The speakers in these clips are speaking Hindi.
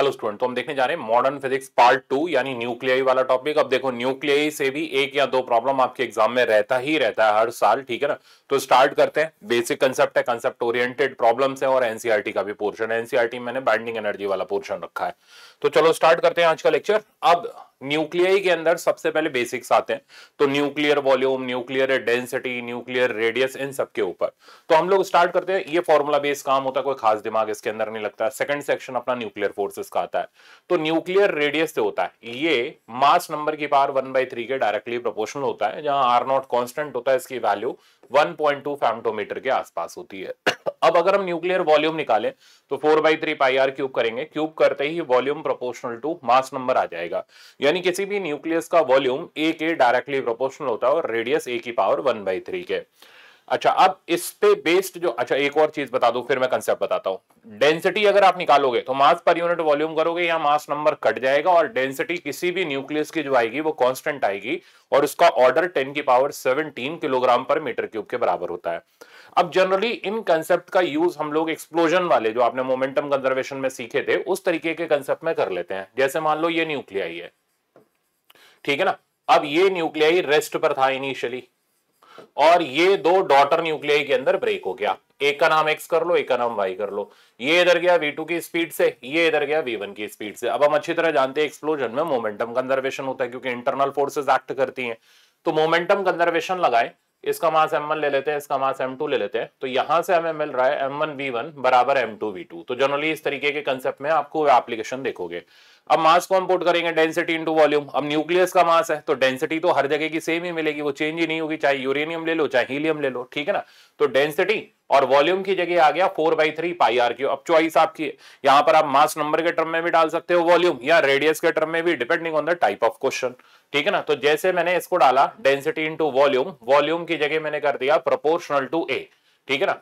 हेलो स्टूडेंट तो हम देखने जा रहे हैं मॉडर्न फिजिक्स पार्ट टू यानी न्यूक्लियाई वाला टॉपिक अब देखो न्यूक्लियाई से भी एक या दो प्रॉब्लम आपके एग्जाम में रहता ही रहता है हर साल ठीक है ना तो स्टार्ट करते हैं बेसिक कंसेप्ट है कंसेप्ट ओरिएंटेड प्रॉब्लम्स है और एनसीआरटी e का भी पोर्शन है एनसीआरटी e मैंने बाइंडिंग एनर्जी वाला पोर्शन रखा है तो चलो स्टार्ट करते हैं आज का लेक्चर अब न्यूक्लियाई के अंदर सबसे पहले बेसिक्स आते हैं तो nuclear volume nuclear density nuclear radius इन सबके ऊपर तो हम लोग स्टार्ट करते हैं ये फॉर्मुला बेस्ड काम होता है कोई खास दिमाग इसके अंदर नहीं लगता सेकंड सेक्शन अपना न्यूक्लियर फोर्स इसका आता है तो न्यूक्लियर रेडियस से होता है ये मास नंबर की पावर वन बाई थ्री के डायरेक्टली प्रोपोर्शनल होता है जहां आर नॉट कॉन्स्टेंट होता है इसकी वैल्यू वन पॉइंट फैम्टोमीटर के आसपास होती है अब अगर हम न्यूक्लियर वॉल्यूम निकाले तो four by three pi r cube करेंगे क्यूब करते ही volume proportional to mass number आ जाएगा यानी किसी भी न्यूक्लियस का वॉल्यूम ए के डायरेक्टली प्रोपोर्शनल होता है और रेडियस ए की पावर वन बाई थ्री के अच्छा अब इस पे बेस्ड जो अच्छा एक और चीज बता दू फिर मैं कंसेप्ट बताता हूं डेंसिटी अगर आप निकालोगे तो मास पर यूनिट वॉल्यूम करोगे या मास नंबर कट जाएगा और डेंसिटी किसी भी न्यूक्लियस की जो आएगी वो कांस्टेंट आएगी और उसका ऑर्डर 10 की पावर 17 किलोग्राम पर मीटर क्यूब के बराबर होता है अब जनरली इन कंसेप्ट का यूज हम लोग एक्सप्लोजन वाले जो आपने मोमेंटम कंजर्वेशन में सीखे थे उस तरीके के कंसेप्ट में कर लेते हैं जैसे मान लो ये न्यूक्लियाई है ठीक है ना अब ये न्यूक्लियाई रेस्ट पर था इनिशियली और ये दो डॉटर न्यूक्लियाई के अंदर ब्रेक हो गया एक का नाम एक्स कर लो एक का नाम वाई कर लो ये इधर गया वी की स्पीड से ये इधर गया वी की स्पीड से अब हम अच्छी तरह जानते हैं एक्सप्लोजन में मोमेंटम कंजर्वेशन होता है क्योंकि इंटरनल फोर्सेज एक्ट करती है तो मोमेंटम कंजर्वेशन लगाए इसका मास m1 ले लेते हैं इसका मास m2 ले लेते हैं तो यहां से हमें मिल रहा है m1 v1 बराबर m2 v2 तो जनरली इस तरीके के कंसेप्ट में आपको एप्लीकेशन देखोगे अब मास को हम पुट करेंगे डेंसिटी इंटू वॉल्यूम अब न्यूक्लियस का मास है तो डेंसिटी तो हर जगह की सेम ही मिलेगी वो चेंज ही नहीं होगी चाहे यूरेनियम ले लो चाहे हीलियम ले लो ठीक है ना तो डेंसिटी और वॉल्यूम की जगह आ गया four by three pi r q अब चॉइस आपकी है यहां पर आप मास नंबर के टर्म में भी डाल सकते हो वॉल्यूम या रेडियस के टर्म में भी depending on the type of question ठीक है ना तो जैसे मैंने इसको डाला डेंसिटी इंटू वॉल्यूम वॉल्यूम की जगह मैंने कर दिया प्रोपोर्शनल टू ए ठीक है ना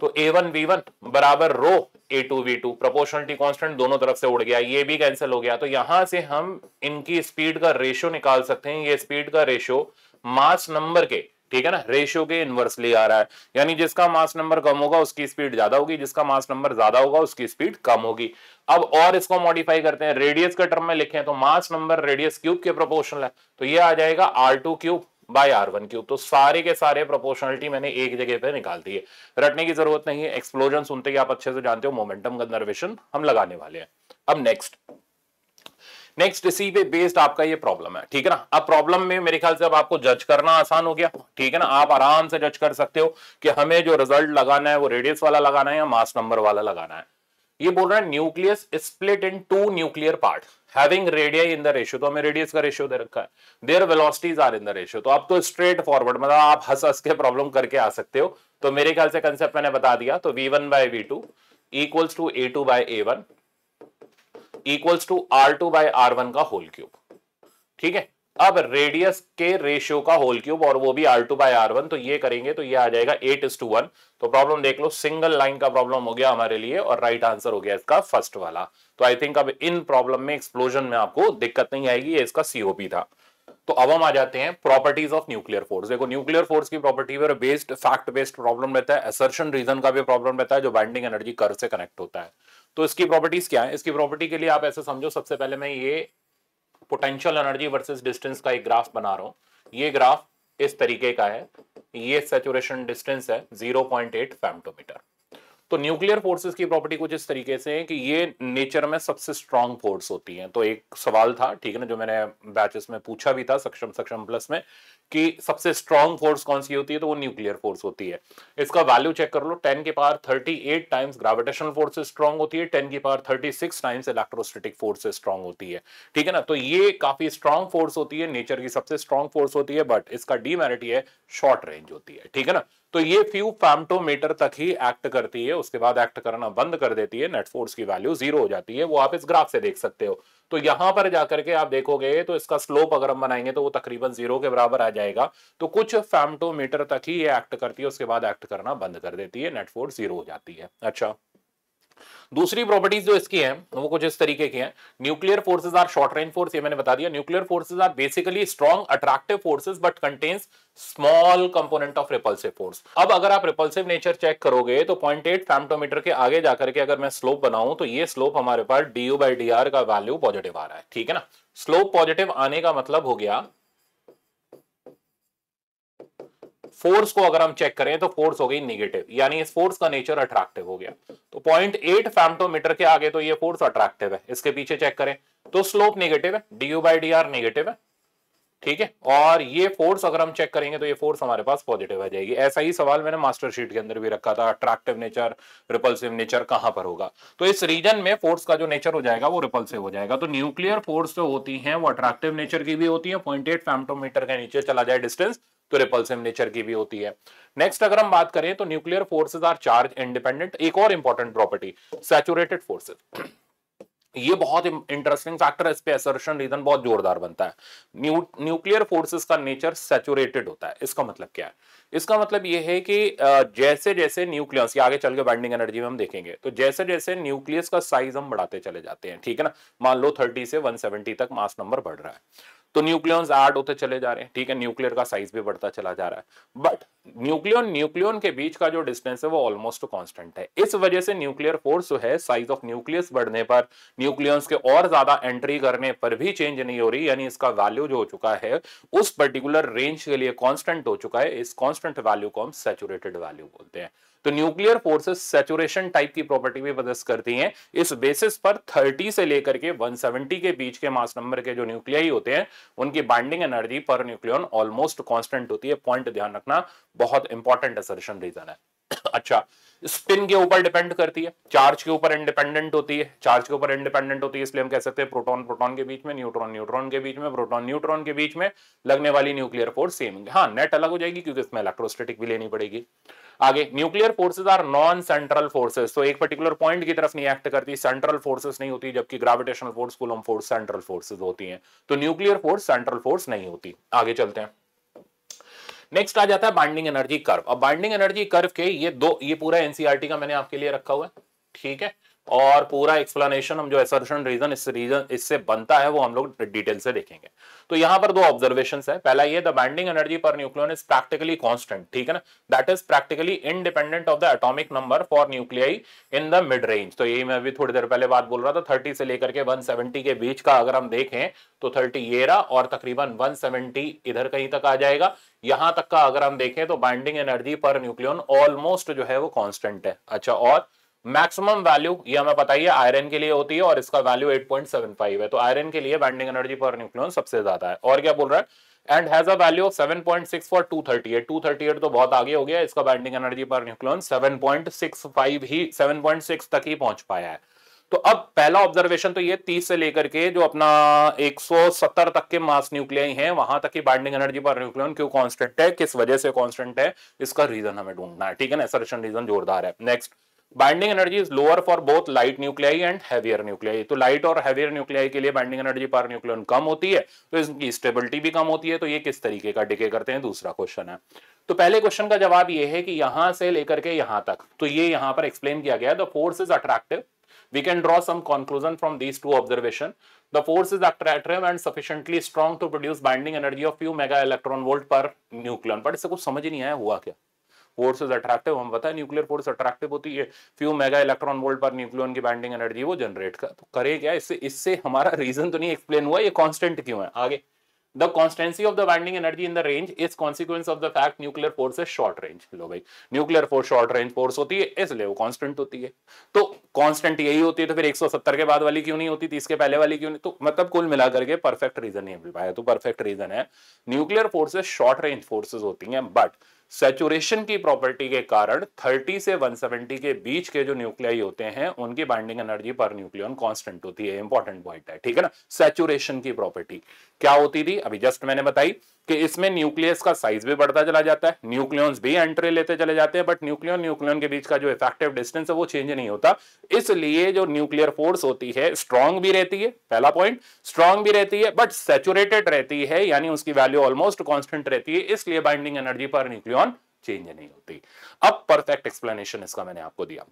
तो ए वन वी वन बराबर rho a two v two proportionality constant दोनों तरफ से उड़ गया ये भी कैंसिल हो गया तो यहां से हम इनकी स्पीड का रेशियो निकाल सकते हैं ये स्पीड का रेशियो मास नंबर के ठीक है ना रेशियो के इनवर्सली आ रहा है यानी जिसका मास नंबर कम होगा उसकी स्पीड ज्यादा होगी जिसका मास नंबर ज्यादा होगा उसकी स्पीड कम होगी अब और इसको मॉडिफाई करते हैं रेडियस के टर्म में लिखे तो मास नंबर रेडियस क्यूब के प्रोपोर्शनल है तो ये आ जाएगा r two cube by r one cube तो सारे के सारे प्रोपोर्शनलिटी मैंने एक जगह पे निकाल दी है रटने की जरूरत नहीं है एक्सप्लोजन सुनते ही आप अच्छे से जानते हो मोमेंटम कंजर्वेशन हम लगाने वाले हैं अब नेक्स्ट नेक्स्ट इसी पे बेस्ड आपका ये प्रॉब्लम है ठीक है ना अब प्रॉब्लम में मेरे ख्याल से अब आपको जज करना आसान हो गया ठीक है ना आप आराम से जज कर सकते हो कि हमें जो रिजल्ट लगाना है वो रेडियस वाला लगाना है या मास नंबर वाला लगाना है ये बोल रहा है nucleus split in two nuclear part having radii in the ratio तो हमें रेडियस का रेशियो दे रखा है their velocities are in the ratio तो आप तो स्ट्रेट फॉरवर्ड मतलब आप हंस हंस के प्रॉब्लम करके आ सकते हो तो मेरे ख्याल से कंसेप्ट मैंने बता दिया तो v one by v two equals to a two by a one equals to r two by r one का होल क्यूब ठीक है अब रेडियस के रेशियो का होल क्यूब और वो भी r two by r one तो ये करेंगे तो ये आ जाएगा एट इज टू वन तो प्रॉब्लम देख लो सिंगल लाइन का प्रॉब्लम हो गया हमारे लिए और राइट right आंसर हो गया इसका फर्स्ट वाला तो आई थिंक अब इन प्रॉब्लम में एक्सप्लोजन में आपको दिक्कत नहीं आएगी ये इसका सीओपी था तो अब हम आ जाते हैं प्रॉपर्टीज ऑफ न्यूक्लियर फोर्स देखो न्यूक्लियर फोर्स की प्रॉपर्टी पर बेस्ड फैक्ट बेस्ड प्रॉब्लम रहता है असर्शन रीजन का भी प्रॉब्लम रहता है जो बाइंडिंग एनर्जी कर से कनेक्ट होता है तो इसकी प्रॉपर्टीज क्या है इसकी प्रॉपर्टी के लिए आप ऐसे समझो सबसे पहले मैं ये पोटेंशियल एनर्जी वर्सेज डिस्टेंस का एक ग्राफ बना रहा हूं ये ग्राफ इस तरीके का है ये सेचुरेशन डिस्टेंस है 0.8 फेमटोमीटर तो न्यूक्लियर फोर्सेस की प्रॉपर्टी कुछ इस तरीके से है कि ये नेचर में सबसे स्ट्रांग फोर्स होती है तो एक सवाल था ठीक है ना जो मैंने बैचेस में पूछा भी था सक्षम सक्षम प्लस में कि सबसे स्ट्रांग फोर्स कौन सी होती है तो वो न्यूक्लियर फोर्स होती है इसका वैल्यू चेक कर लो टेन के power thirty eight times gravitation force strong होती है टेन की power thirty six times electrostatic force strong होती है ठीक है ना तो ये काफी स्ट्रांग फोर्स होती है नेचर की सबसे स्ट्रांग फोर्स होती है बट इसका डीमेरिट ये शॉर्ट रेंज होती है ठीक है ना तो ये फ्यू फैमटोमीटर तक ही एक्ट करती है उसके बाद एक्ट करना बंद कर देती है नेट फोर्स की वैल्यू जीरो हो जाती है वो आप इस ग्राफ से देख सकते हो तो यहां पर जाकर के आप देखोगे तो इसका स्लोप अगर हम बनाएंगे तो वो तकरीबन जीरो के बराबर आ जाएगा तो कुछ फैमटोमीटर तक ही ये एक्ट करती है उसके बाद एक्ट करना बंद कर देती है नेटफोर्स जीरो हो जाती है अच्छा दूसरी प्रॉपर्टीज जो इसकी है वो कुछ इस तरीके की है nuclear forces are short range force ये मैंने बता दिया nuclear forces are basically strong attractive forces but contains small component of repulsive force अब अगर आप रिपल्सिव नेचर चेक करोगे तो पॉइंट एट फैमटोमीटर के आगे जाकर के अगर मैं स्लोप बनाऊं तो ये स्लोप हमारे पास d u by d r का वैल्यू पॉजिटिव आ रहा है ठीक है ना स्लोप पॉजिटिव आने का मतलब हो गया फोर्स को अगर हम चेक करें तो फोर्स हो गई निगेटिव यानी इस फोर्स का नेचर अट्रैक्टिव हो गया तो पॉइंट एट फैमटोमीटर के आगे तो ये फोर्स अट्रैक्टिव है इसके पीछे चेक करें तो स्लोप निगेटिव है d u by d r negative है ठीक है और ये फोर्स अगर हम चेक करेंगे तो ये फोर्स हमारे पास पॉजिटिव आ जाएगी ऐसा ही सवाल मैंने मास्टर शीट के अंदर भी रखा था अट्रैक्टिव नेचर रिपल्सिव नेचर कहां पर होगा तो इस रीजन में फोर्स का जो नेचर हो जाएगा वो रिपल्सिव हो जाएगा तो न्यूक्लियर फोर्स जो होती है वो अट्रैक्टिव नेचर की भी होती है पॉइंट एट के नीचे चला जाए डिस्टेंस तो रिपल्सिव नेचर की भी होती है नेक्स्ट अगर हम बात करें तो nuclear forces are charge independent एक और इंपॉर्टेंट प्रॉपर्टी सैचुरेटेड फोर्सेज ये बहुत इंटरेस्टिंग फैक्टर इस पे एसर्शन रीजन बहुत जोरदार बनता है न्यूक्लियर फोर्सेस का नेचर सेचुरेटेड होता है इसका मतलब क्या है इसका मतलब ये है कि जैसे जैसे न्यूक्लियस ये आगे चल के बाइंडिंग एनर्जी में हम देखेंगे तो जैसे जैसे न्यूक्लियस का साइज हम बढ़ाते चले जाते हैं ठीक है ना मान लो थर्टी से वन तक मास नंबर बढ़ रहा है तो न्यूक्लियन आर्ड होते चले जा रहे हैं ठीक है न्यूक्लियर का साइज भी बढ़ता चला जा रहा है बट न्यूक्लियन न्यूक्लियन के बीच का जो डिस्टेंस है वो ऑलमोस्ट कांस्टेंट है इस वजह से न्यूक्लियर फोर्स जो है साइज ऑफ न्यूक्लियस बढ़ने पर न्यूक्लियंस के और ज्यादा एंट्री करने पर भी चेंज नहीं हो रही यानी इसका वैल्यू जो हो चुका है उस पर्टिकुलर रेंज के लिए कॉन्स्टेंट हो चुका है इस कॉन्स्टेंट वैल्यू को हम सेचुरेटेड वैल्यू बोलते हैं तो न्यूक्लियर फोर्सेस सेचुरेशन टाइप की प्रॉपर्टी भी प्रदर्श करती हैं इस बेसिस पर 30 से लेकर के 170 के बीच के मास नंबर के जो न्यूक्लियाई होते हैं उनकी binding energy per nucleon almost constant होती है पॉइंट ध्यान रखना बहुत इंपॉर्टेंट असर्शन रीजन है अच्छा स्पिन के ऊपर डिपेंड करती है चार्ज के ऊपर इंडिपेंडेंट होती है चार्ज के ऊपर इंडिपेंडेंट होती है इसलिए हम कह सकते हैं प्रोटॉन प्रोटॉन के बीच में न्यूट्रॉन न्यूट्रॉन के बीच में प्रोटॉन न्यूट्रॉन के बीच में लगने वाली न्यूक्लियर फोर्स सेम होगी हाँ नेट अलग हो जाएगी क्योंकि इसमें इलेक्ट्रोस्टेटिक भी लेनी पड़ेगी आगे nuclear forces are non central forces तो एक पर्टिकुलर पॉइंट की तरफ नहीं एक्ट करती सेंट्रल फोर्सेज नहीं होती जबकि gravitational force coulomb force central forces होती हैं तो न्यूक्लियर फोर्स सेंट्रल फोर्स नहीं होती आगे चलते हैं नेक्स्ट आ जाता है बाइंडिंग एनर्जी कर्व अब बाइंडिंग एनर्जी कर्व के ये दो ये पूरा एनसीआरटी e का मैंने आपके लिए रखा हुआ है ठीक है और पूरा एक्सप्लेनेशन हम जो एसर्शन रीजन इस रीजन इससे बनता है वो हम लोग डिटेल से देखेंगे तो यहां पर दो ऑब्जर्वेशन है पहला ये the binding energy per nucleon is practically constant ठीक है ना that is practically independent of the atomic number for nuclei in the mid range तो यही मैं अभी थोड़ी देर पहले बात बोल रहा था थर्टी से लेकर के वन के बीच का अगर हम देखें तो थर्टी ये रहा और तकरीबन 170 इधर कहीं तक आ जाएगा यहां तक का अगर हम देखें तो binding energy per nucleon almost जो है वो कॉन्स्टेंट है अच्छा और मैक्सिमम वैल्यू ये हमें पता ही है आयरन के लिए होती है और इसका वैल्यू 8.75 है तो आयरन के लिए बैंडिंग एनर्जी पर न्यूक्लियन सबसे ज्यादा है और क्या बोल रहा है and has a value of 7.6 for 238 238 तो बहुत आगे हो गया इसका बैंडिंग एनर्जी पर न्यूक्लियन 7.65 ही 7.6 तक ही पहुंच पाया है तो अब पहला ऑब्जर्वेशन तो ये 30 से लेकर के जो अपना 170 तक के मास न्यूक्लियाई हैं वहां तक की बाइंडिंग एनर्जी पर न्यूक्लियन क्यों कांस्टेंट है किस वजह से कांस्टेंट है इसका रीजन हमें ढूंढना है ठीक है ना सर्शन रीजन जोरदार है next binding energy is lower for both light nuclei and heavier nuclei तो लाइट और हैवियर न्यूक्लियाई के लिए बाइंडिंग एनर्जी पर न्यूक्लियन कम होती है तो इसकी स्टेबिलिटी भी कम होती है तो ये किस तरीके का डिके करते हैं दूसरा क्वेश्चन है तो पहले क्वेश्चन का जवाब ये है कि यहां से लेकर के यहां तक तो ये यहां पर एक्सप्लेन किया गया the force is attractive we can draw some conclusion from this two observation the force is attractive and sufficiently strong to produce binding energy of few mega electron volt per nucleon पर इससे कुछ समझ नहीं आया हुआ क्या फोर्सेज अट्रैक्टिव हम बताए न्यूक्लियर फोर्स अट्रैक्टिव होती है few mega electron volt per nucleon की बैंडिंग एनर्जी वो जनरेट कर तो करे क्या इससे इससे हमारा रीजन तो नहीं एक्सप्लेन हुआ ये कॉन्स्टेंट क्यों है आगे the constancy of the binding energy in the range is consequence of the fact nuclear force is short range लो भाई nuclear force short range force होती है इसलिए वो constant होती है तो constant यही होती है तो फिर 170 के बाद वाली क्यों नहीं होती थी इसके पहले वाली क्यों नहीं तो मतलब कुल मिला करके परफेक्ट रीजन नहीं मिल पाया तो परफेक्ट रीजन है nuclear forces short range forces होती हैं बट सेचुरेशन की प्रॉपर्टी के कारण 30 से 170 के बीच के जो न्यूक्लियाई होते हैं उनकी binding energy per nucleon constant होती है इंपॉर्टेंट पॉइंट है ठीक है ना सेचुरेशन की प्रॉपर्टी क्या होती थी अभी जस्ट मैंने बताई कि इसमें न्यूक्लियस का साइज भी बढ़ता चला जाता है न्यूक्लियंस भी एंट्री लेते चले जाते हैं बट न्यूक्लियन न्यूक्लियन के बीच का जो इफेक्टिव डिस्टेंस है वो चेंज नहीं होता इसलिए जो न्यूक्लियर फोर्स होती है स्ट्रांग भी रहती है पहला पॉइंट स्ट्रांग भी रहती है बट सेचुरेटेड रहती है यानी उसकी वैल्यू ऑलमोस्ट कॉन्स्टेंट रहती है इसलिए binding energy per nucleon change नहीं होती अब परफेक्ट एक्सप्लेनेशन इसका मैंने आपको दिया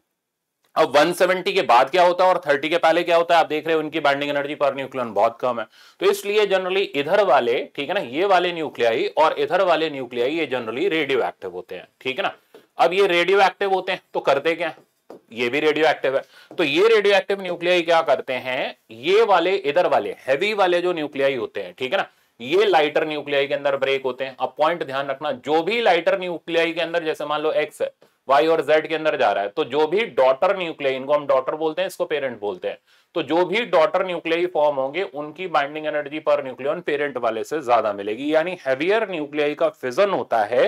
अब 170 के बाद क्या होता है और 30 के पहले क्या होता है आप देख रहे हो उनकी बाइंडिंग एनर्जी पर न्यूक्लियन बहुत कम है तो इसलिए जनरली इधर वाले ठीक है ना ये वाले न्यूक्लियाई और इधर वाले न्यूक्लियाई ये जनरली रेडियो एक्टिव होते हैं ठीक है ना अब ये रेडियो एक्टिव होते हैं तो करते क्या ये भी रेडियो एक्टिव है तो ये रेडियो एक्टिव न्यूक्लियाई क्या करते हैं ये वाले इधर वाले हैवी वाले जो न्यूक्लियाई होते हैं ठीक है ना ये लाइटर न्यूक्लियाई के अंदर ब्रेक होते हैं अब पॉइंट ध्यान रखना जो भी लाइटर न्यूक्लियाई के अंदर जैसे मान लो एक्स है वाई और जेड के अंदर जा रहा है तो जो भी डॉटर न्यूक्लिय इनको हम डॉटर बोलते हैं इसको पेरेंट बोलते हैं तो जो भी डॉटर न्यूक्लियाई फॉर्म होंगे उनकी binding energy per nucleon parent वाले से ज्यादा मिलेगी यानी हैवियर न्यूक्लियाई का फिजन होता है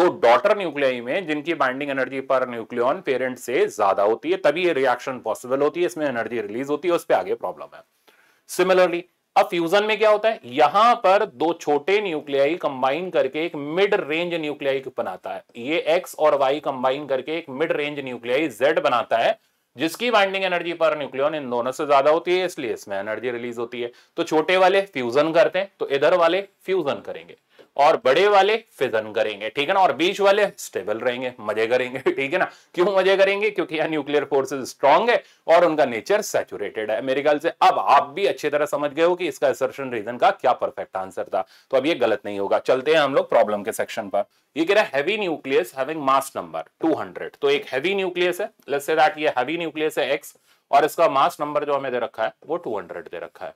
दो डॉटर न्यूक्लियाई में जिनकी binding energy per nucleon parent से ज्यादा होती है तभी ये रिएक्शन पॉसिबल होती है इसमें एनर्जी रिलीज होती है उस पर आगे प्रॉब्लम है सिमिलरली अब फ्यूजन में क्या होता है यहां पर दो छोटे न्यूक्लियाई कंबाइन करके एक मिड रेंज न्यूक्लियाई बनाता है ये एक्स और वाई कंबाइन करके एक मिड रेंज न्यूक्लियाई जेड बनाता है जिसकी बाइंडिंग एनर्जी पर न्यूक्लियन इन दोनों से ज्यादा होती है इसलिए इसमें एनर्जी रिलीज होती है तो छोटे वाले फ्यूजन करते हैं तो इधर वाले फ्यूजन करेंगे और बड़े वाले फिजन करेंगे ठीक है ना और बीच वाले स्टेबल रहेंगे मजे करेंगे ठीक है ना क्यों मजे करेंगे क्योंकि यहाँ न्यूक्लियर फोर्सेज स्ट्रांग है और उनका नेचर सेचुरेटेड है मेरे ख्याल से अब आप भी अच्छी तरह समझ गए हो कि इसका असर्शन रीजन का क्या परफेक्ट आंसर था तो अब ये गलत नहीं होगा चलते हैं हम लोग प्रॉब्लम के सेक्शन पर ये कह रहा है heavy nucleus having mass number 200 तो एक हैवी न्यूक्लियस है लेट्स से दैट ये हैवी न्यूक्लियस है एक्स और इसका मास नंबर जो हमें दे रखा है वो 200 दे रखा है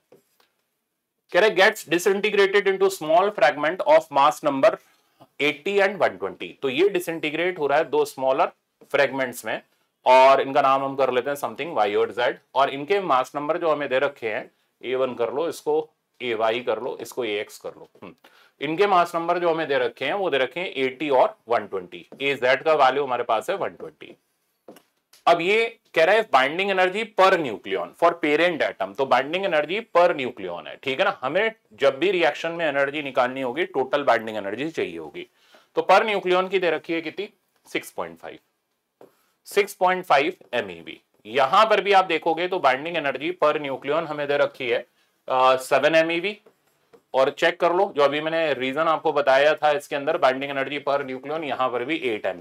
कह रहे gets disintegrated into small fragment of mass number 80 and 120 तो ये डिसइंटीग्रेट हो रहा है दो स्मॉलर फ्रेगमेंट्स में और इनका नाम हम कर लेते हैं समथिंग वाई और जेड और इनके मास नंबर जो हमें दे रखे हैं ए वन कर लो इसको ए वाई कर लो इसको ए एक्स कर लो हम्म। इनके मास नंबर जो हमें दे रखे हैं वो दे रखे हैं 80 और 120 ए जेड का वैल्यू हमारे पास है 120 अब ये कह रहा है binding energy per nucleon for parent atom तो बाइंडिंग एनर्जी पर न्यूक्लियन है ठीक है ना हमें जब भी रिएक्शन में एनर्जी निकालनी होगी टोटल बाइंडिंग एनर्जी चाहिए होगी तो पर न्यूक्लियन की दे रखी है कितनी 6.5 6.5 MeV यहां पर भी आप देखोगे तो बाइंडिंग एनर्जी पर न्यूक्लियन हमें दे रखी है सेवन एम e और चेक कर लो जो अभी मैंने रीजन आपको बताया था इसके अंदर बाइंडिंग एनर्जी पर न्यूक्लियन यहां पर भी एट एम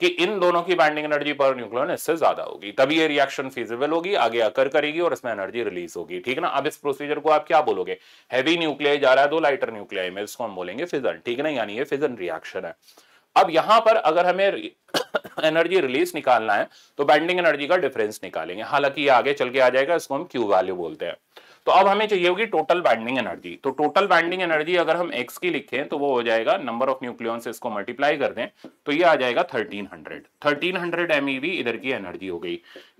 कि इन दोनों की बाइंडिंग एनर्जी पर न्यूक्लियन इससे ज्यादा होगी तभी ये रिएक्शन फिजिबल होगी आगे अकर करेगी और इसमें एनर्जी रिलीज होगी ठीक ना अब इस प्रोसीजर को आप क्या बोलोगे हैवी न्यूक्लियाई जा रहा है दो लाइटर न्यूक्लियाई में इसको हम बोलेंगे फिजन ठीक ना यानी ये फिजन रिएक्शन है अब यहां पर अगर हमें एनर्जी रिलीज निकालना है तो बाइंडिंग एनर्जी का डिफरेंस निकालेंगे हालांकि ये आगे चल के आ जाएगा इसको हम क्यू वैल्यू बोलते हैं तो अब हमें चाहिए होगी टोटल बाइंडिंग एनर्जी तो टोटल बाइंडिंग एनर्जी अगर हम एक्स की लिखें तो वो हो जाएगा नंबर ऑफ न्यूक्लियन से इसको मल्टीप्लाई कर दें तो ये आ जाएगा थर्टीन हंड्रेड थर्टीन हंड्रेड इधर की एनर्जी हो गई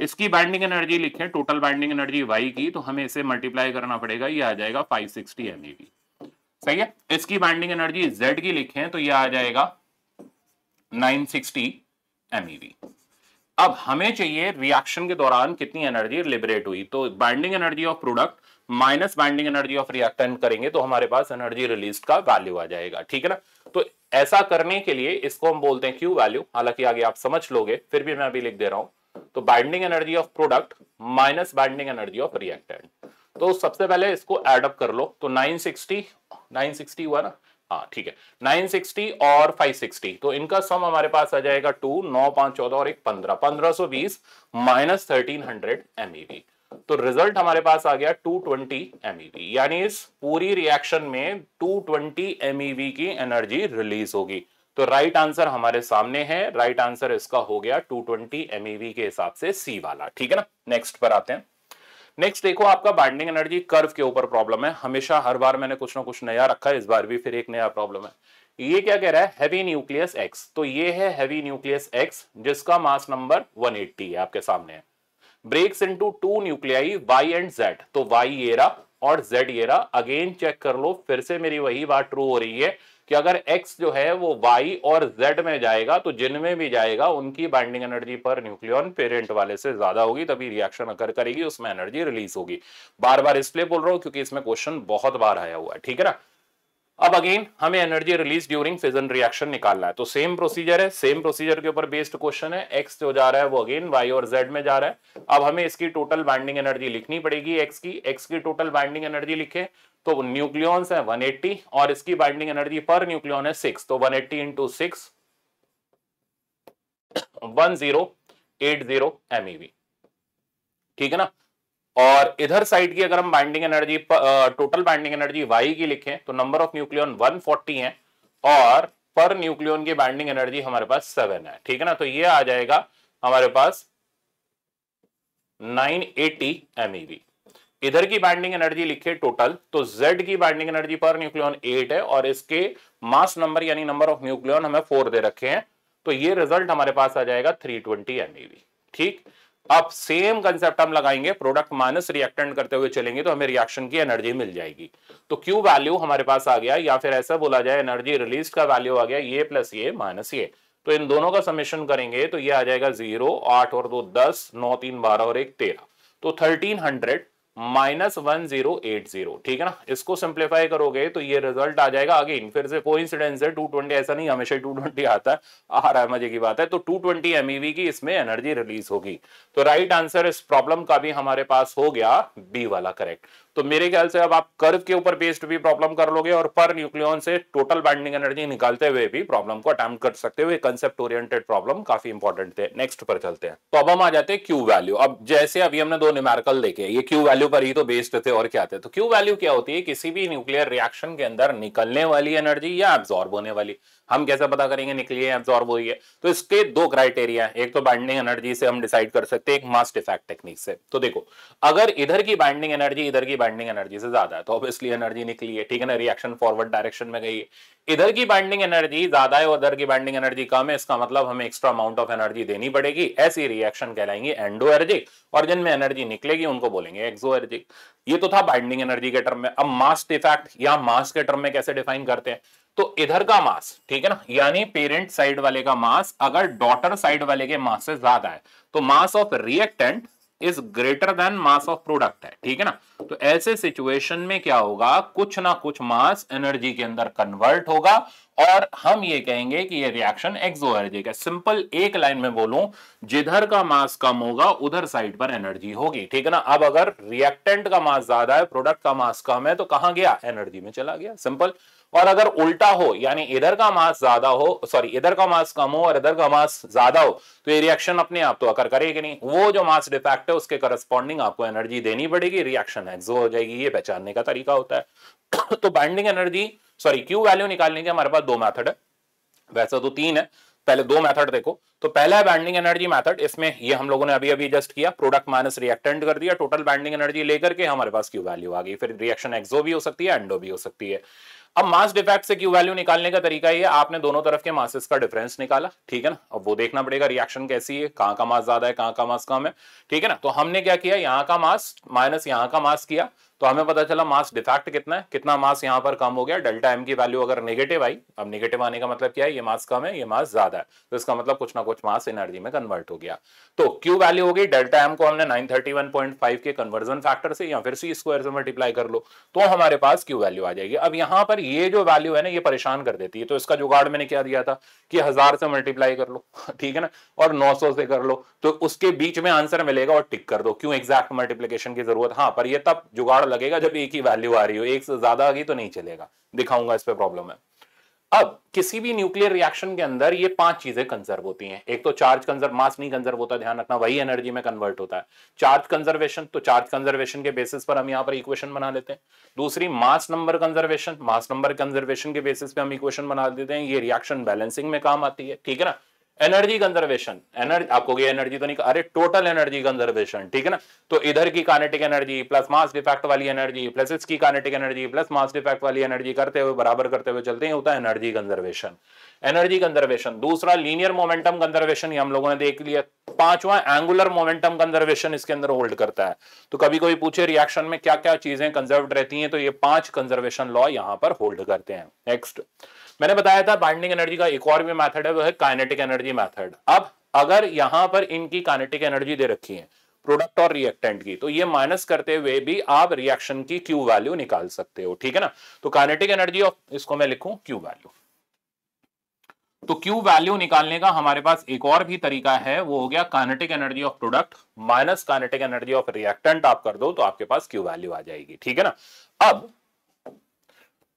इसकी बाइंडिंग एनर्जी लिखें टोटल बाइंडिंग एनर्जी वाई की तो हमें इसे मल्टीप्लाई करना पड़ेगा ये आ जाएगा फाइव सिक्सटी e सही है इसकी बाइंडिंग एनर्जी जेड की लिखें तो यह आ जाएगा नाइन सिक्सटी e अब हमें चाहिए रिएक्शन के दौरान कितनी एनर्जी लिबरेट हुई तो binding energy of product minus binding energy of reactant करेंगे तो हमारे पास एनर्जी रिलीज का वैल्यू आ जाएगा ठीक है ना तो ऐसा करने के लिए इसको हम बोलते हैं क्यू वैल्यू हालांकि आगे आप समझ लोगे फिर भी मैं अभी लिख दे रहा हूं तो binding energy of product minus binding energy of reactant तो सबसे पहले इसको एडअप कर लो तो 960 960 हुआ ना हाँ ठीक है 960 और 560 तो इनका सम हमारे पास आ जाएगा टू नौ पांच चौदह और एक पंद्रह पंद्रह सो बीस माइनस थर्टीन हंड्रेड एमईवी तो रिजल्ट हमारे पास आ गया 220 ट्वेंटी एमईवी यानी इस पूरी रिएक्शन में 220 ट्वेंटी एमईवी की एनर्जी रिलीज होगी तो राइट आंसर हमारे सामने है राइट आंसर इसका हो गया 220 ट्वेंटी एमईवी के हिसाब से सी वाला ठीक है ना नेक्स्ट पर आते हैं नेक्स्ट देखो आपका बाइंडिंग एनर्जी कर्व के ऊपर प्रॉब्लम है हमेशा हर बार मैंने कुछ ना कुछ नया रखा है इस बार भी फिर एक नया प्रॉब्लम है ये क्या कह रहा है हैवी न्यूक्लियस एक्स तो ये है हैवी न्यूक्लियस एक्स जिसका मास नंबर 180 है आपके सामने है breaks into two nuclei y and z तो वाई एरा और जेड एरा अगेन चेक कर लो फिर से मेरी वही बात ट्रू हो रही है कि अगर एक्स जो है वो वाई और जेड में जाएगा तो जिनमें भी जाएगा उनकी binding energy per nucleon parent वाले से ज्यादा होगी तभी रिएक्शन अकर करेगी उसमें एनर्जी रिलीज होगी बार बार इसलिए बोल रहा हूँ क्योंकि इसमें क्वेश्चन बहुत बार आया हुआ है ठीक है ना अब अगेन हमें energy release during fission reaction निकालना है तो सेम प्रोसीजर है सेम प्रोसीजर के ऊपर बेस्ड क्वेश्चन है एक्स जो जा रहा है वो अगेन वाई और जेड में जा रहा है अब हमें इसकी टोटल बाइंडिंग एनर्जी लिखनी पड़ेगी एक्स की एक्स की टोटल बाइंडिंग एनर्जी लिखे तो न्यूक्लियॉन्स है वन और इसकी बाइंडिंग एनर्जी पर न्यूक्लियॉन है सिक्स तो one eighty into six one zero eight zero ठीक है ना और इधर साइड की अगर हम binding energy total binding energy y की लिखें तो नंबर ऑफ न्यूक्लियन 140 है और पर न्यूक्लियन की बाइंडिंग एनर्जी हमारे पास सेवन है ठीक है ना तो ये आ जाएगा हमारे पास 980 ईवी e इधर की बाइंडिंग एनर्जी लिखे टोटल तो Z की बाइंडिंग एनर्जी पर न्यूक्लियन 8 है और इसके मास नंबर यानी नंबर ऑफ न्यूक्लियन हमें 4 दे रखे हैं तो ये रिजल्ट हमारे पास आ जाएगा 320 ट्वेंटी e ठीक अब सेम कंसेप्ट हम लगाएंगे प्रोडक्ट माइनस रिएक्टेंट करते हुए चलेंगे तो हमें रिएक्शन की एनर्जी मिल जाएगी तो क्यू वैल्यू हमारे पास आ गया या फिर ऐसा बोला जाए एनर्जी रिलीज का वैल्यू आ गया ये प्लस ये माइनस ये तो इन दोनों का समेशन करेंगे तो ये आ जाएगा जीरो आठ और दो दस नौ तीन बारह और एक तेरह तो thirteen hundred minus one zero eight zero ठीक है ना इसको सिंप्लीफाई करोगे तो ये रिजल्ट आ जाएगा अगेन फिर से को इंसिडेंस है टू ट्वेंटी ऐसा नहीं हमेशा टू ट्वेंटी आता है आ रहा है मजे की बात है तो टू ट्वेंटी एमईवी की इसमें एनर्जी रिलीज होगी तो राइट आंसर इस प्रॉब्लम का भी हमारे पास हो गया बी वाला करेक्ट तो मेरे ख्याल से अब आप कर्व के ऊपर बेस्ड भी प्रॉब्लम कर लोगे और पर न्यूक्लियन से टोटल बाइंडिंग एनर्जी निकालते हुए भी प्रॉब्लम को अटैम्प्ट कर सकते हुए कंसेप्ट ओरिएंटेड प्रॉब्लम काफी इंपॉर्टेंट थे नेक्स्ट पर चलते हैं तो अब हम आ जाते हैं क्यू वैल्यू अब जैसे अभी हमने दो निमारकल देखे ये क्यू वैल्यू पर ही तो बेस्ड थे और क्या थे तो क्यू वैल्यू क्या होती है किसी भी न्यूक्लियर रिएक्शन के अंदर निकलने वाली एनर्जी या एब्जॉर्ब होने वाली हम कैसे पता करेंगे निकली है एब्जॉर्ब हुई है तो इसके दो क्राइटेरिया है एक तो बाइंडिंग एनर्जी से हम डिसाइड कर सकते हैं एक मास्ट इफेक्ट टेक्निक से तो देखो अगर इधर की बाइंडिंग एनर्जी इधर की बाइंडिंग एनर्जी से ज्यादा है तो ऑब्वियसली एनर्जी निकली है ठीक है ना रिएक्शन फॉरवर्ड डायरेक्शन में गई है इधर की बाइंडिंग एनर्जी ज्यादा है और उधर की बाइंडिंग एनर्जी कम है इसका मतलब हमें एक्स्ट्रा अमाउंट ऑफ एनर्जी देनी पड़ेगी ऐसी रिएक्शन कहलाएंगे एंडो एंडोएर्जिक और जिनमें एनर्जी निकलेगी उनको बोलेंगे एक्सो एक्सोएर्जिक ये तो था बाइंडिंग एनर्जी के टर्म में अब मास इफेक्ट या मास के टर्म में कैसे डिफाइन करते हैं तो इधर का मास ठीक है ना यानी पेरेंट साइड वाले का मास अगर डॉटर साइड वाले के मास से ज्यादा है तो mass of reactant is greater than mass of product है ठीक है ना तो ऐसे सिचुएशन में क्या होगा कुछ ना कुछ मास एनर्जी के अंदर कन्वर्ट होगा और हम ये कहेंगे कि ये रिएक्शन एक्सोएनर्जिक है सिंपल एक लाइन में बोलूं जिधर का मास कम होगा उधर साइड पर एनर्जी होगी ठीक है ना अब अगर रिएक्टेंट का मास ज्यादा है प्रोडक्ट का मास कम है तो कहां गया एनर्जी में चला गया सिंपल और अगर उल्टा हो यानी इधर का मास ज्यादा हो सॉरी इधर का मास कम हो और इधर का मास ज्यादा हो तो ये रिएक्शन अपने आप तो अकर करेगी नहीं वो जो मास डिफेक्ट है उसके करस्पॉन्डिंग आपको एनर्जी देनी पड़ेगी रिएक्शन एक्सो हो जाएगी ये पहचानने का तरीका होता है तो binding energy sorry q value निकालने के हमारे पास दो मैथड है वैसे तो तीन है पहले दो मेथड देखो तो पहला है बैंडिंग एनर्जी मेथड इसमें ये हम लोगों ने अभी अभी जस्ट किया प्रोडक्ट माइनस रिएक्टेंट कर दिया टोटल बैंडिंग एनर्जी लेकर के हमारे पास क्यू वैल्यू आ गई फिर रिएक्शन एक्सो भी हो सकती है एंडो भी हो सकती है अब मास डिफेक्ट से क्यू वैल्यू निकालने का तरीका ये आपने दोनों तरफ के मासेस का डिफरेंस निकाला ठीक है ना अब वो देखना पड़ेगा रिएक्शन कैसी है कहां का मास ज्यादा है कहां का मास कम है ठीक है ना तो हमने क्या किया यहाँ का मास माइनस यहां का मास किया तो हमें पता चला मास डिफैक्ट कितना है कितना मास यहाँ पर कम हो गया डेल्टा एम की वैल्यू अगर नेगेटिव आई अब नेगेटिव आने का मतलब क्या है ये मास कम है ये मास ज्यादा है तो इसका मतलब कुछ ना कुछ मास एनर्जी में कन्वर्ट हो गया तो क्यू वैल्यू होगी डेल्टा एम को हमने 931.5 के कन्वर्जन फैक्टर से या फिर सी स्क्वायर से मल्टीप्लाई कर लो तो हमारे पास क्यू वैल्यू आ जाएगी अब यहाँ पर ये जो वैल्यू है ना ये परेशान कर देती है तो इसका जुगाड़ मैंने क्या दिया था कि हजार से मल्टीप्लाई कर लो ठीक है ना और नौ से कर लो तो उसके बीच में आंसर मिलेगा और टिक कर दो क्यों एग्जैक्ट मल्टीप्लीकेशन की जरूरत हाँ पर यह तब जुगाड़ लगेगा जब एक ही वैल्यू आ रही हो एक से ज्यादा आ गई तो नहीं चलेगा दिखाऊंगा इस पर प्रॉब्लम है अब किसी भी न्यूक्लियर रिएक्शन के अंदर ये पांच चीजें कंजर्व होती हैं एक तो चार्ज कंजर्व मास नहीं कंजर्व होता ध्यान रखना वही एनर्जी में कन्वर्ट होता है चार्ज कंजर्वेशन तो चार्ज कंजर्वेशन के बेसिस पर हम यहाँ पर इक्वेशन बना लेते हैं दूसरी mass number conservation mass number conservation के बेसिस पे हम इक्वेशन बना देते हैं ये रिएक्शन बैलेंसिंग में काम आती है ठीक है ना एनर्जी कंजर्वेशन एनर्जी आपको एनर्जी तो नहीं अरे टोटल एनर्जी कंजर्वेशन ठीक है ना तो इधर की kinetic energy plus mass defect वाली एनर्जी प्लस इसकी kinetic energy plus mass defect वाली एनर्जी करते हुए बराबर करते हुए चलते हैं होता है एनर्जी कंजर्वेशन एनर्जी कंजर्वेशन दूसरा लीनियर मोमेंटम कंजर्वेशन हम लोगों ने देख लिया पांचवा एंगुलर मोमेंटम कंजर्वेशन इसके अंदर होल्ड करता है तो कभी कभी पूछे रिएक्शन में क्या क्या चीजें कंजर्व रहती हैं तो ये पांच कंजर्वेशन लॉ यहां पर होल्ड करते हैं नेक्स्ट मैंने बताया था बाइंडिंग एनर्जी का एक और भी मैथड है वो है काइनेटिक एनर्जी मैथड अब अगर यहां पर इनकी काइनेटिक एनर्जी दे रखी है प्रोडक्ट और रिएक्टेंट की तो ये माइनस करते हुए भी आप रिएक्शन की क्यू वैल्यू निकाल सकते हो ठीक है ना तो काइनेटिक एनर्जी ऑफ इसको मैं लिखूं क्यू वैल्यू तो क्यू वैल्यू निकालने का हमारे पास एक और भी तरीका है वो हो गया kinetic energy of product minus kinetic energy of reactant आप कर दो तो आपके पास क्यू वैल्यू आ जाएगी ठीक है ना अब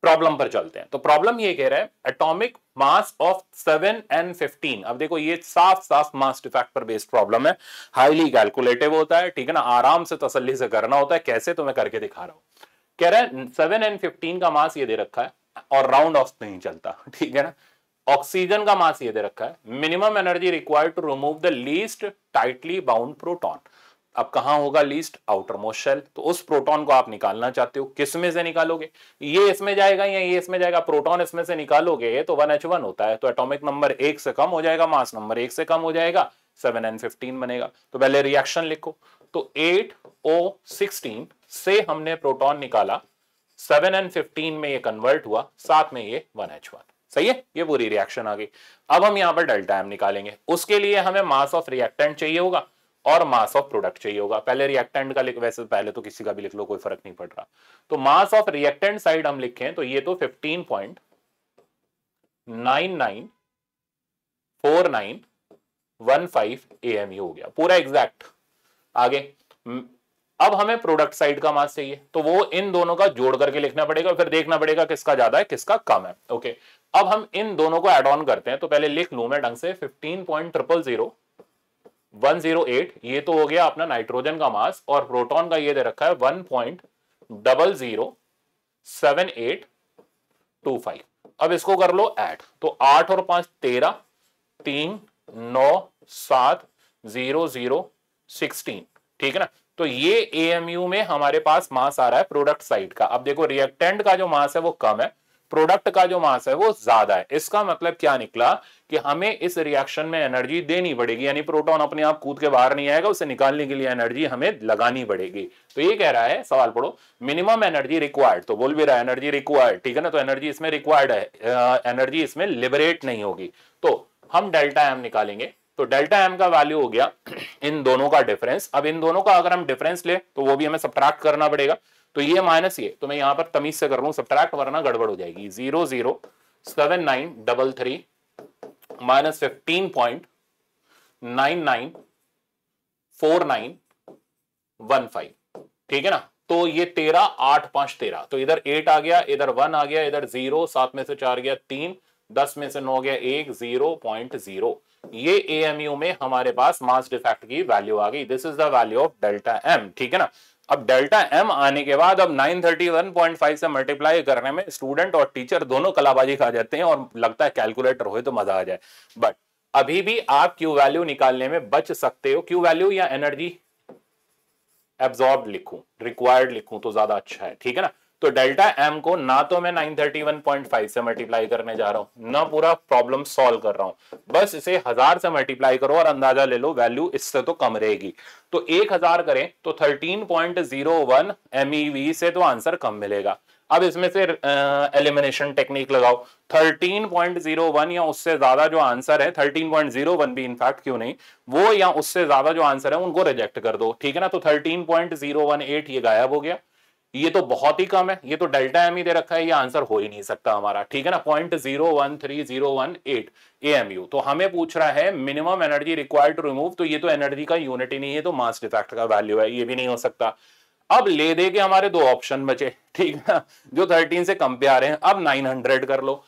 प्रॉब्लम पर चलते हैं तो प्रॉब्लम ये कह रहा है atomic mass of seven and fifteen अब देखो ये साफ साफ मास डिफेक्ट पर बेस्ड प्रॉब्लम है हाईली कैलकुलेटिव होता है ठीक है ना आराम से तसल्ली से करना होता है कैसे तो मैं करके दिखा रहा हूं कह रहा है सेवन एंड फिफ्टीन का मास ये दे रखा है और राउंड ऑफ नहीं चलता ठीक है ना ऑक्सीजन का मास ये दे रखा है minimum energy required to remove the least tightly bound proton अब कहाँ होगा लीस्ट आउटर मोशल तो उस प्रोटॉन को आप निकालना चाहते हो किसमें से निकालोगे ये इसमें जाएगा या ये इसमें जाएगा प्रोटॉन इसमें से निकालोगे तो वन एच वन होता है तो एटॉमिक नंबर एक से कम हो जाएगा मास नंबर एक से कम हो जाएगा सेवन एन फिफ्टीन बनेगा तो पहले रिएक्शन लिखो तो एट ओ सिक्सटीन से हमने प्रोटोन निकाला सेवन एन फिफ्टीन में ये कन्वर्ट हुआ साथ में ये वन एच वन सही है ये पूरी रिएक्शन आ गई अब हम यहाँ पर डेल्टा एम निकालेंगे उसके लिए हमें मास ऑफ रिएक्टेंट चाहिए होगा और मास ऑफ प्रोडक्ट चाहिए होगा पहले रिएक्टेंट का लिख वैसे पहले तो किसी का भी लिख लो कोई फर्क नहीं पड़ रहा तो मास ऑफ रिएक्टेंट साइड हम लिखें तो ये तो फिफ्टीन पॉइंट e हो गया पूरा एग्जैक्ट आगे अब हमें प्रोडक्ट साइड का मास चाहिए तो वो इन दोनों का जोड़ करके लिखना पड़ेगा फिर देखना पड़ेगा किसका ज्यादा है किसका कम है ओके अब हम इन दोनों को एड ऑन करते हैं तो पहले लिख लू मैं ढंग से फिफ्टीन पॉइंट ट्रिपल जीरो 108 ये तो हो गया अपना नाइट्रोजन का मास और प्रोटॉन का ये दे रखा है one point double zero seven eight two five अब इसको कर लो एड तो आठ और पांच तेरह तीन नौ सात जीरो जीरो सिक्सटीन ठीक है ना तो ये एएमयू में हमारे पास मास आ रहा है प्रोडक्ट साइड का अब देखो रिएक्टेंट का जो मास है वो कम है प्रोडक्ट का जो मास है वो ज्यादा है इसका मतलब क्या निकला कि हमें इस रिएक्शन में एनर्जी देनी पड़ेगी यानी प्रोटॉन अपने आप कूद के बाहर नहीं आएगा उसे निकालने के लिए एनर्जी हमें लगानी पड़ेगी तो ये कह रहा है सवाल पढ़ो मिनिमम एनर्जी रिक्वायर्ड तो बोल भी रहा है एनर्जी रिक्वायर्ड ठीक है ना तो एनर्जी इसमें रिक्वायर्ड है एनर्जी इसमें लिबरेट नहीं होगी तो हम डेल्टा एम निकालेंगे तो डेल्टा एम का वैल्यू हो गया इन दोनों का डिफरेंस अब इन दोनों का अगर हम डिफरेंस ले तो वो भी हमें सब्ट्रैक्ट करना पड़ेगा तो ये माइनस ये तो मैं यहां पर तमीज से कर रहा हूँ सब्ट्रैक्ट वरना गड़बड़ हो जाएगी zero zero seven nine double three minus fifteen point nine nine four nine one five ठीक है ना तो ये तेरह आठ पांच तेरह तो इधर एट आ गया इधर वन आ गया इधर जीरो सात में से चार गया तीन दस में से नौ गया एक जीरो पॉइंट जीरो ये एएमयू में हमारे पास मास डिफेक्ट की वैल्यू आ गई this is the value of delta M ठीक है ना अब डेल्टा एम आने के बाद अब 931.5 से मल्टीप्लाई करने में स्टूडेंट और टीचर दोनों कलाबाजी खा जाते हैं और लगता है कैलकुलेटर हो तो मजा आ जाए बट अभी भी आप क्यू वैल्यू निकालने में बच सकते हो क्यू वैल्यू या एनर्जी एब्जॉर्ब लिखूं रिक्वायर्ड लिखूं तो ज्यादा अच्छा है ठीक है ना तो डेल्टा एम को ना तो मैं 931.5 से मल्टीप्लाई करने जा रहा हूं ना पूरा प्रॉब्लम सॉल्व कर रहा हूं बस इसे हजार से मल्टीप्लाई करो और अंदाजा ले लो वैल्यू इससे तो कम रहेगी तो एक हजार करें तो 13.01 पॉइंट e से तो आंसर कम मिलेगा अब इसमें से एलिमिनेशन टेक्निक लगाओ 13.01 या उससे ज्यादा जो आंसर है 13.01 भी इनफैक्ट क्यों नहीं वो या उससे ज्यादा जो आंसर है उनको रिजेक्ट कर दो ठीक है ना तो 13.018 ये गायब हो गया ये तो बहुत ही कम है ये तो डेल्टा एम ही दे रखा है ये आंसर हो ही नहीं सकता हमारा ठीक है ना point zero one three zero one eight A M U तो हमें पूछ रहा है minimum energy required to remove तो ये तो एनर्जी का यूनिट ही नहीं है तो मास डिफेक्ट का वैल्यू है ये भी नहीं हो सकता अब ले दे के हमारे दो ऑप्शन बचे ठीक है ना जो थर्टीन से कम पे आ रहे हैं अब नाइन हंड्रेड कर लो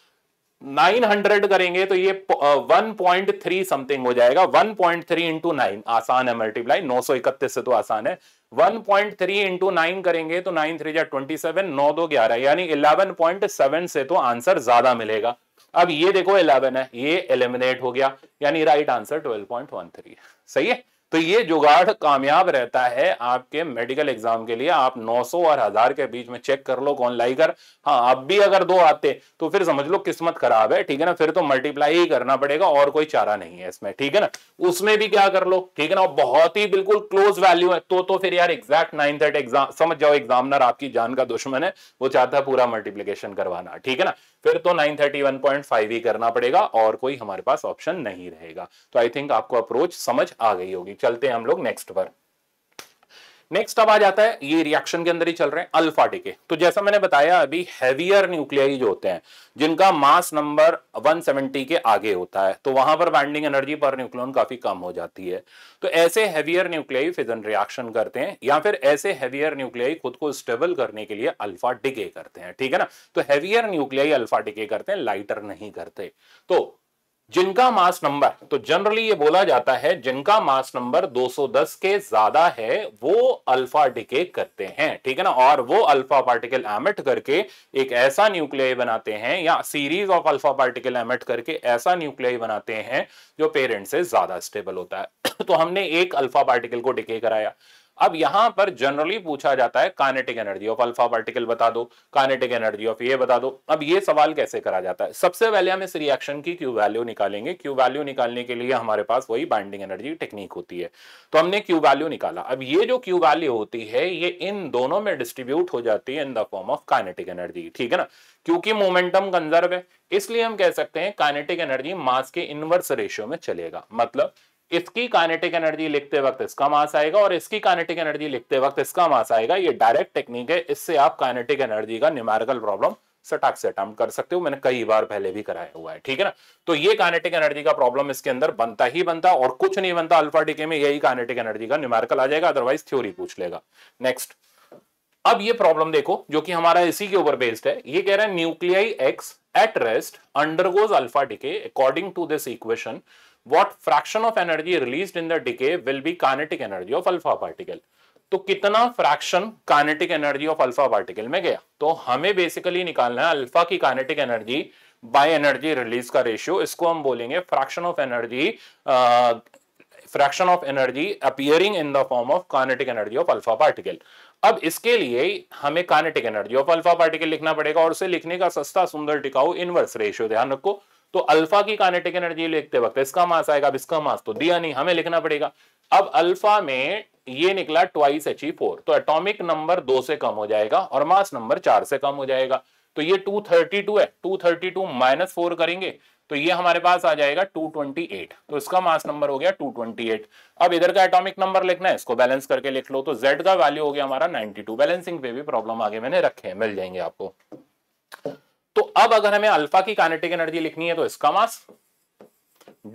900 करेंगे तो ये 1.3 समथिंग हो जाएगा 1.3 पॉइंट थ्री इंटू नाइन आसान है मल्टीप्लाई नौ से तो आसान है 1.3 पॉइंट थ्री इंटू नाइन करेंगे तो नाइन थ्री जै ट्वेंटी सेवन नौ दो ग्यारह यानी इलेवन पॉइंट सेवन से तो आंसर ज्यादा मिलेगा अब ये देखो इलेवन है ये एलिमिनेट हो गया यानी right answer twelve point one three सही है तो ये जुगाड़ कामयाब रहता है आपके मेडिकल एग्जाम के लिए आप 900 और हजार के बीच में चेक कर लो कौन लाइगर हाँ आप भी अगर दो आते तो फिर समझ लो किस्मत खराब है ठीक है ना फिर तो मल्टीप्लाई ही करना पड़ेगा और कोई चारा नहीं है इसमें ठीक है ना उसमें भी क्या कर लो ठीक है ना बहुत ही बिल्कुल क्लोज वैल्यू है तो तो फिर यार एग्जैक्ट नाइन एग्जाम समझ जाओ एग्जामनर आपकी जान का दुश्मन है वो चाहता है पूरा मल्टीप्लीकेशन करवाना ठीक है ना फिर तो 931.5 ही करना पड़ेगा और कोई हमारे पास ऑप्शन नहीं रहेगा तो आई थिंक आपको अप्रोच समझ आ गई होगी चलते हैं हम लोग नेक्स्ट पर नेक्स्ट अब आ जाता है ये रिएक्शन के अंदर ही चल रहे हैं अल्फा टीके तो जैसा मैंने बताया अभी हैवियर न्यूक्लियाई जो होते हैं जिनका मास नंबर 170 के आगे होता है तो वहां पर बाइंडिंग एनर्जी पर न्यूक्लियन काफी कम हो जाती है तो ऐसे हैवियर न्यूक्लियाई फिजन रिएक्शन करते हैं या फिर ऐसे हैवियर न्यूक्लियाई खुद को स्टेबल करने के लिए अल्फा डिके करते हैं ठीक है ना तो हैवियर न्यूक्लियाई अल्फा डिके करते हैं लाइटर नहीं करते तो जिनका मास नंबर तो जनरली ये बोला जाता है जिनका मास नंबर 210 के ज्यादा है वो अल्फा डिके करते हैं ठीक है ना और वो अल्फा पार्टिकल एमिट करके एक ऐसा न्यूक्लियाई बनाते हैं या series of alpha particle emit करके ऐसा न्यूक्लियाई बनाते हैं जो पेरेंट से ज्यादा स्टेबल होता है तो हमने एक अल्फा पार्टिकल को डिके कराया अब यहां पर जनरली पूछा जाता है kinetic energy of alpha particle बता दो कानेटिक एनर्जी ऑफ ये बता दो अब ये सवाल कैसे करा जाता है सबसे पहले हम इस रिएक्शन की क्यू वैल्यू निकालेंगे क्यू वैल्यू निकालने के लिए हमारे पास वही बाइंडिंग एनर्जी टेक्निक होती है तो हमने क्यू वैल्यू निकाला अब ये जो क्यू वैल्यू होती है ये इन दोनों में डिस्ट्रीब्यूट हो जाती है in the form of kinetic energy ठीक है ना क्योंकि मोमेंटम कंजर्व है इसलिए हम कह सकते हैं कानेटिक एनर्जी मास के इनवर्स रेशियो में चलेगा मतलब इसकी काइनेटिक एनर्जी लिखते वक्त इसका मास आएगा और इसकी काइनेटिक एनर्जी लिखते वक्त इसका मास आएगा ये डायरेक्ट टेक्निक है इससे आप काइनेटिक एनर्जी का न्यूमेरिकल प्रॉब्लम सटाक से अटैम्प्ट कर सकते हो मैंने कई बार पहले भी कराया हुआ है ठीक है ना तो ये काइनेटिक एनर्जी का प्रॉब्लम इसके अंदर बनता ही बनता और कुछ नहीं बनता अल्फा डीके में यही काइनेटिक एनर्जी का निमारकल आ जाएगा अदरवाइज थ्योरी पूछ लेगा नेक्स्ट अब ये प्रॉब्लम देखो जो कि हमारा इसी के ऊपर बेस्ड है ये कह रहा है nuclei X at rest undergoes alpha decay according to this equation what fraction of energy released in the decay will be kinetic energy of alpha particle तो कितना fraction kinetic energy of alpha particle में गया तो हमें बेसिकली निकालना है अल्फा की kinetic energy by energy release का रेशियो इसको हम बोलेंगे fraction of energy fraction of energy appearing in the form of kinetic energy of alpha particle अब इसके लिए हमें kinetic energy of alpha particle लिखना पड़ेगा और उसे लिखने का सस्ता सुंदर टिकाऊ इनवर्स रेशियो ध्यान रखो तो अल्फा की कानेटिक एनर्जी लिखते वक्त इसका मास आएगा अब इसका मास तो दिया नहीं हमें लिखना पड़ेगा अब अल्फा में ये निकला ट्वाइस एच फोर तो एटॉमिक नंबर दो से कम हो जाएगा और मास नंबर चार से कम हो जाएगा तो ये 232 है 232 माइनस फोर करेंगे तो ये हमारे पास आ जाएगा 228 तो इसका मास नंबर हो गया 228 अब इधर का एटॉमिक नंबर लिखना है इसको बैलेंस करके लिख लो तो जेड का वैल्यू हो गया हमारा 92 बैलेंसिंग पे भी प्रॉब्लम आगे मैंने रखे हैं मिल जाएंगे आपको तो अब अगर हमें अल्फा की कानेटिक एनर्जी लिखनी है तो इसका मास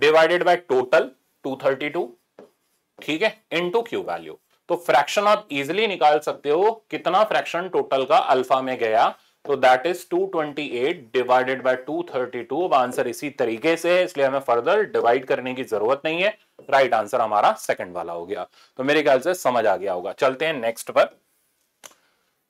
डिवाइडेड बाय टोटल 232 ठीक है इनटू क्यू वैल्यू तो फ्रैक्शन आप इजिली निकाल सकते हो कितना फ्रैक्शन टोटल का अल्फा में गया तो दैट इज 228 डिवाइडेड बाय 232 अब आंसर इसी तरीके से है इसलिए हमें फर्दर डिवाइड करने की जरूरत नहीं है राइट right आंसर हमारा सेकंड वाला हो गया तो मेरे ख्याल से समझ आ गया होगा चलते हैं नेक्स्ट पर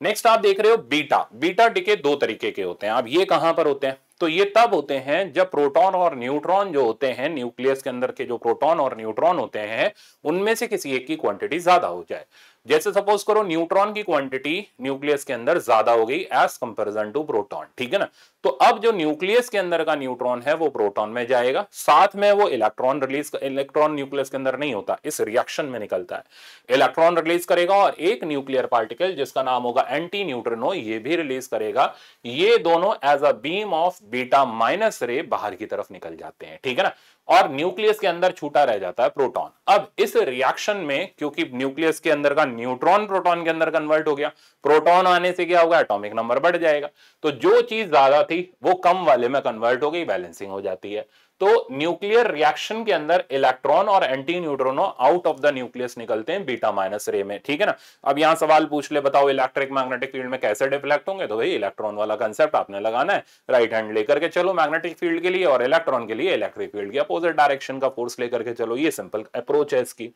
नेक्स्ट आप देख रहे हो बीटा बीटा डिके दो तरीके के होते हैं अब ये कहां पर होते हैं तो ये तब होते हैं जब प्रोटॉन और न्यूट्रॉन जो होते हैं न्यूक्लियस के अंदर के जो प्रोटॉन और न्यूट्रॉन होते हैं उनमें से किसी एक की क्वांटिटी ज्यादा हो जाए जैसे सपोज करो न्यूट्रॉन की क्वांटिटी न्यूक्लियस के अंदर ज्यादा हो गई एज कंपेरिजन टू प्रोटॉन ठीक है ना तो अब जो न्यूक्लियस के अंदर का न्यूट्रॉन है वो प्रोटॉन में जाएगा साथ में वो इलेक्ट्रॉन रिलीज इलेक्ट्रॉन न्यूक्लियस के अंदर नहीं होता इस रिएक्शन में निकलता है इलेक्ट्रॉन रिलीज करेगा और एक न्यूक्लियर पार्टिकल जिसका नाम होगा एंटी न्यूट्रिनो ये भी रिलीज करेगा ये दोनों as a beam of beta minus ray बाहर की तरफ निकल जाते हैं ठीक है ना और न्यूक्लियस के अंदर छूटा रह जाता है प्रोटॉन अब इस रिएक्शन में क्योंकि न्यूक्लियस के अंदर का न्यूट्रॉन प्रोटॉन के अंदर कन्वर्ट हो गया प्रोटॉन आने से क्या होगा एटॉमिक नंबर बढ़ जाएगा तो जो चीज ज्यादा थी वो कम वाले में कन्वर्ट हो गई बैलेंसिंग हो जाती है तो न्यूक्लियर रिएक्शन के अंदर इलेक्ट्रॉन और antineutrino out of the nucleus निकलते हैं बीटा माइनस रे में ठीक है ना अब यहां सवाल पूछ ले बताओ इलेक्ट्रिक मैग्नेटिक फील्ड में कैसे डिफ्लेक्ट होंगे तो भाई इलेक्ट्रॉन वाला कंसेप्ट आपने लगाना है राइट हैंड लेकर के चलो मैग्नेटिक फील्ड के लिए और इलेक्ट्रॉन के लिए इलेक्ट्रिक फील्ड के अपोजिट डायरेक्शन का फोर्स लेकर के चलो ये सिंपल अप्रोच है इसकी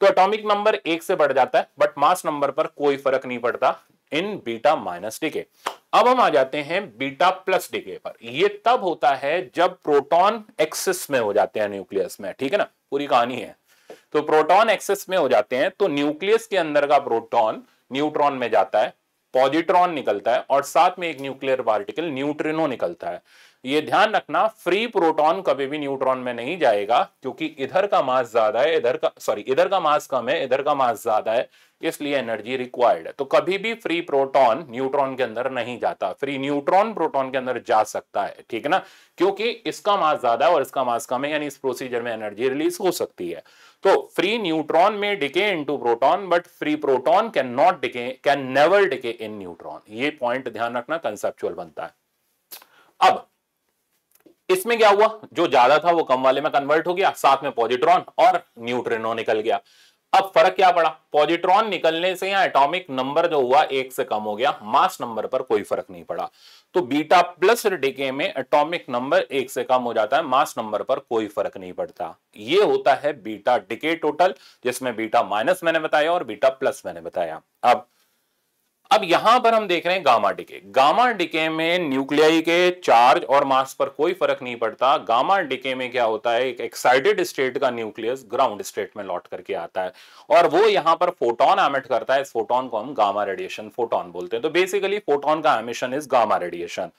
तो एटॉमिक नंबर एक से बढ़ जाता है बट मास नंबर पर कोई फर्क नहीं पड़ता इन बीटा माइनस डीके अब हम आ जाते हैं बीटा प्लस डीके पर ये तब होता है जब प्रोटॉन एक्सेस में हो जाते हैं न्यूक्लियस में ठीक है ना पूरी कहानी है तो प्रोटॉन एक्सेस में हो जाते हैं तो न्यूक्लियस के अंदर का प्रोटॉन न्यूट्रॉन में जाता है पॉजिट्रॉन निकलता है और साथ में एक न्यूक्लियर पार्टिकल न्यूट्रिनो निकलता है ये ध्यान रखना फ्री प्रोटॉन कभी भी न्यूट्रॉन में नहीं जाएगा क्योंकि इधर का मास ज्यादा है इधर का सॉरी इधर का मास कम है इधर का मास ज्यादा है इसलिए एनर्जी रिक्वायर्ड है तो कभी भी फ्री प्रोटॉन न्यूट्रॉन के अंदर नहीं जाता फ्री न्यूट्रॉन प्रोटॉन के अंदर जा सकता है ठीक है ना क्योंकि इसका मास ज्यादा है और इसका मास कम है यानी इस प्रोसीजर में एनर्जी रिलीज हो सकती है तो फ्री न्यूट्रॉन में decay to proton but free proton can not decay can never decay in neutron ये पॉइंट ध्यान रखना कंसेप्चुअल बनता है अब इसमें क्या हुआ जो ज्यादा था वो कम वाले में कन्वर्ट हो गया साथ में पॉजिट्रॉन और न्यूट्रिनो निकल गया अब फर्क क्या पड़ा पॉजिट्रॉन निकलने से या एटॉमिक नंबर जो हुआ एक से कम हो गया मास नंबर पर कोई फर्क नहीं पड़ा तो बीटा प्लस डीके में एटॉमिक नंबर एक से कम हो जाता है मास नंबर पर कोई फर्क नहीं पड़ता ये होता है बीटा डिके टोटल जिसमें बीटा माइनस मैंने बताया और बीटा प्लस मैंने बताया अब अब यहां पर हम देख रहे हैं गामा डिके गामा डिके में न्यूक्लियाई के चार्ज और मास पर कोई फर्क नहीं पड़ता गामा डिके में क्या होता है एक एक्साइटेड स्टेट का न्यूक्लियस ग्राउंड स्टेट में लौट करके आता है और वो यहां पर फोटोन एमिट करता है इस फोटोन को हम गामा रेडिएशन फोटोन बोलते हैं तो बेसिकली फोटोन का एमिशन इज गामा रेडिएशन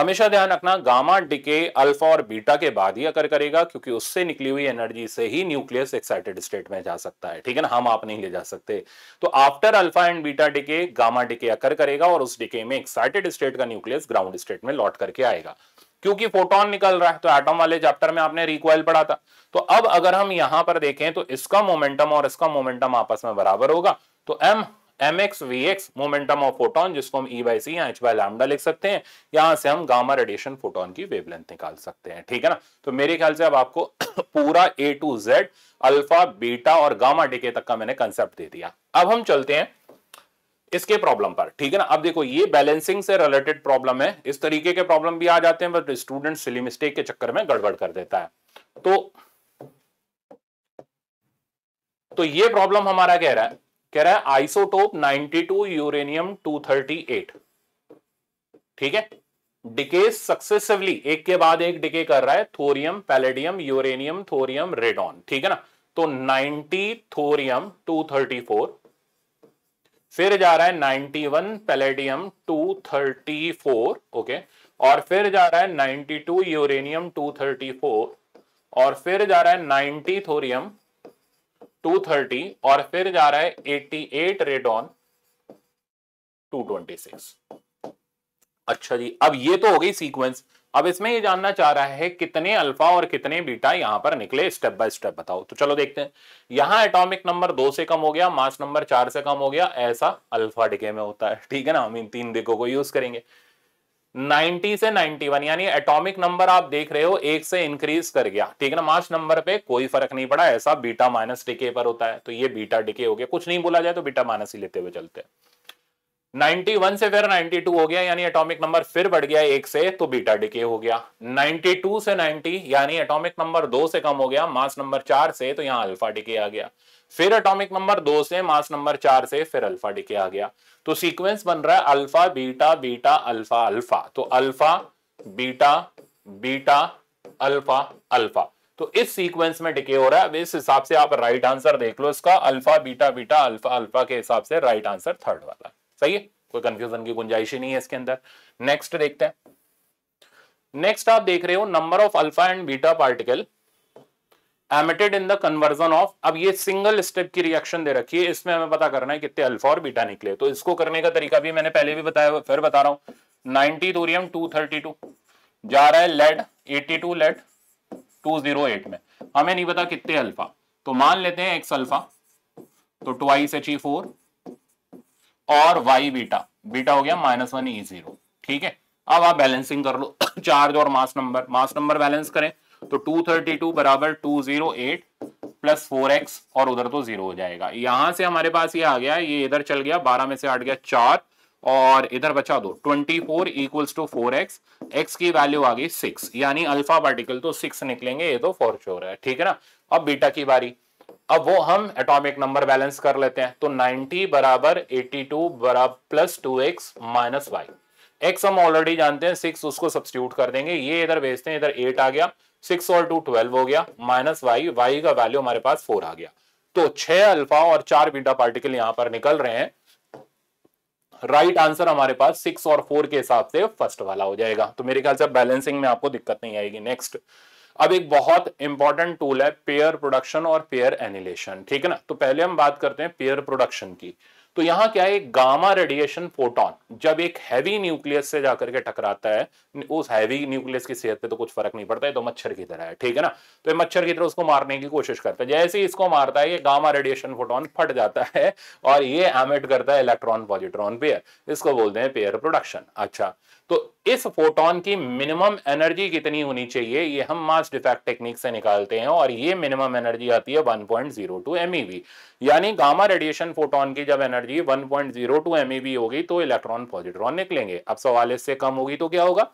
हमेशा ध्यान रखना गामा डिके अल्फा और बीटा के बाद ही अकर करेगा क्योंकि उससे निकली हुई एनर्जी से ही न्यूक्लियस एक्साइटेड स्टेट में जा सकता है ठीक है ना हम आप नहीं ले जा सकते तो after alpha and beta decay gamma decay occur करेगा और उस डिके में एक्साइटेड स्टेट का न्यूक्लियस ग्राउंड स्टेट में लौट करके आएगा क्योंकि फोटोन निकल रहा है तो एटम वाले चैप्टर में आपने रिक्वाइल पढ़ा था तो अब अगर हम यहां पर देखें तो इसका मोमेंटम और इसका मोमेंटम आपस में बराबर होगा तो M M X V X momentum of photon जिसको हम ई बाई सी या एच बाई लैमडा लिख सकते हैं यहां से हम गामा रेडिएशन फोटोन की वेवलेंथ निकाल सकते हैं ठीक है ना तो मेरे ख्याल से अब आपको पूरा A to Z alpha beta और गामा डीके तक का मैंने कंसेप्ट दे दिया अब हम चलते हैं इसके प्रॉब्लम पर ठीक है ना अब देखो ये बैलेंसिंग से रिलेटेड प्रॉब्लम है इस तरीके के प्रॉब्लम भी आ जाते हैं बट स्टूडेंट सिली मिस्टेक के चक्कर में गड़बड़ कर देता है तो तो ये प्रॉब्लम हमारा कह रहा है कह रहा है आइसोटोप 92 यूरेनियम 238 ठीक है डिके सक्सेसिवली एक के बाद एक डिके कर रहा है thorium palladium uranium thorium radon ठीक है ना तो 90 थोरियम 234 फिर जा रहा है 91 पैलेडियम टू ओके और फिर जा रहा है 92 यूरेनियम 234 और फिर जा रहा है 90 थोरियम 230 और फिर जा रहा है 88 रेट ऑन 226 अच्छा जी अब ये तो हो गई सीक्वेंस अब इसमें ये जानना चाह रहा है कितने अल्फा और कितने बीटा यहां पर निकले स्टेप बाय स्टेप बताओ तो चलो देखते हैं यहां एटॉमिक नंबर दो से कम हो गया मास नंबर चार से कम हो गया ऐसा अल्फा डिके में होता है ठीक है ना हम इन तीन डिगो को यूज करेंगे 90 से 91 यानी एटॉमिक नंबर आप देख रहे हो एक से इंक्रीज कर गया ठीक है ना मार्च नंबर पे कोई फर्क नहीं पड़ा ऐसा बीटा माइनस डिके पर होता है तो ये बीटा डिके हो गया कुछ नहीं बोला जाए तो बीटा माइनस ही लेते हुए चलते हैं 91 से फिर 92 हो गया यानी एटॉमिक नंबर फिर बढ़ गया एक से तो बीटा डिके हो गया टू से नाइनटी यानी एटॉमिक नंबर दो से कम हो गया मास नंबर चार से तो यहाँ अल्फा डिके आ गया फिर एटॉमिक नंबर दो से मास नंबर चार से फिर अल्फा डीके आ गया तो सीक्वेंस बन रहा है alpha beta beta alpha alpha तो alpha beta beta alpha alpha तो इस सीक्वेंस में डिके हो रहा है अब इस हिसाब से आप राइट आंसर देख लो इसका alpha beta beta alpha alpha के हिसाब से राइट आंसर थर्ड वाला सही है कोई कंफ्यूजन की गुंजाइश ही नहीं है इसके अंदर नेक्स्ट देखते हैं नेक्स्ट आप देख रहे हो number of alpha and beta particle emitted in the conversion of अब ये सिंगल स्टेप की रिएक्शन दे रखी है इसमें हमें पता करना है कितने अल्फा और बीटा निकले तो इसको करने का तरीका भी मैंने पहले भी बताया फिर बता रहा हूँ ninety thorium two thirty two जा रहा है lead eighty two lead two zero eight में हमें नहीं पता कितने अल्फा तो मान लेते हैं एक्स अल्फा तो ट्वाइस एच ई फोर और वाई बीटा बीटा हो गया माइनस वन ई जीरो ठीक है अब आप बैलेंसिंग कर लो चार्ज और mass number mass number balance करें तो टू थर्टी टू बराबर two zero eight plus four X और उधर तो जीरो हो जाएगा यहां से हमारे पास ये आ गया ये इधर चल गया बारह में से हट गया चार और इधर बचा दो twenty four equals to four X X की वैल्यू आ गई सिक्स यानी अल्फा पार्टिकल तो सिक्स निकलेंगे ये तो चोर है ठीक है ना अब बीटा की बारी अब वो हम एटॉमिक नंबर बैलेंस कर लेते हैं तो 90 बराबर 82 बराबर plus two X minus Y X हम ऑलरेडी जानते हैं सिक्स उसको सब्सिट्यूट कर देंगे ये इधर भेजते हैं इधर एट आ गया सिक्स और टू ट्वेल्व हो गया माइनस वाई वाई का वैल्यू हमारे पास फोर आ गया तो छह अल्फा और चार बीटा पार्टिकल यहां पर निकल रहे हैं राइट right आंसर हमारे पास सिक्स और फोर के हिसाब से फर्स्ट वाला हो जाएगा तो मेरे ख्याल से बैलेंसिंग में आपको दिक्कत नहीं आएगी नेक्स्ट अब एक बहुत इंपॉर्टेंट टूल है पेयर प्रोडक्शन और पेयर एनिलेशन ठीक है ना तो पहले हम बात करते हैं पेयर प्रोडक्शन की तो यहाँ क्या है गामा रेडिएशन फोटोन जब एक हैवी न्यूक्लियस से जाकर के टकराता है उस हैवी न्यूक्लियस की सेहत पे तो कुछ फर्क नहीं पड़ता है तो मच्छर की तरह है ठीक है ना तो ये मच्छर की तरह उसको मारने की कोशिश करता है जैसे ही इसको मारता है ये गामा रेडिएशन फोटोन फट जाता है और ये एमिट करता है इलेक्ट्रॉन पॉजिट्रॉन पेयर इसको बोलते हैं पेयर प्रोडक्शन अच्छा तो इस फोटोन की मिनिमम एनर्जी कितनी होनी चाहिए ये हम मास डिफेक्ट टेक्निक से निकालते हैं और ये मिनिमम एनर्जी आती है 1.02 MeV यानी गामा रेडिएशन फोटोन की जब एनर्जी 1.02 MeV होगी तो इलेक्ट्रॉन पॉजिट्रॉन निकलेंगे अब सवाल इससे कम होगी तो क्या होगा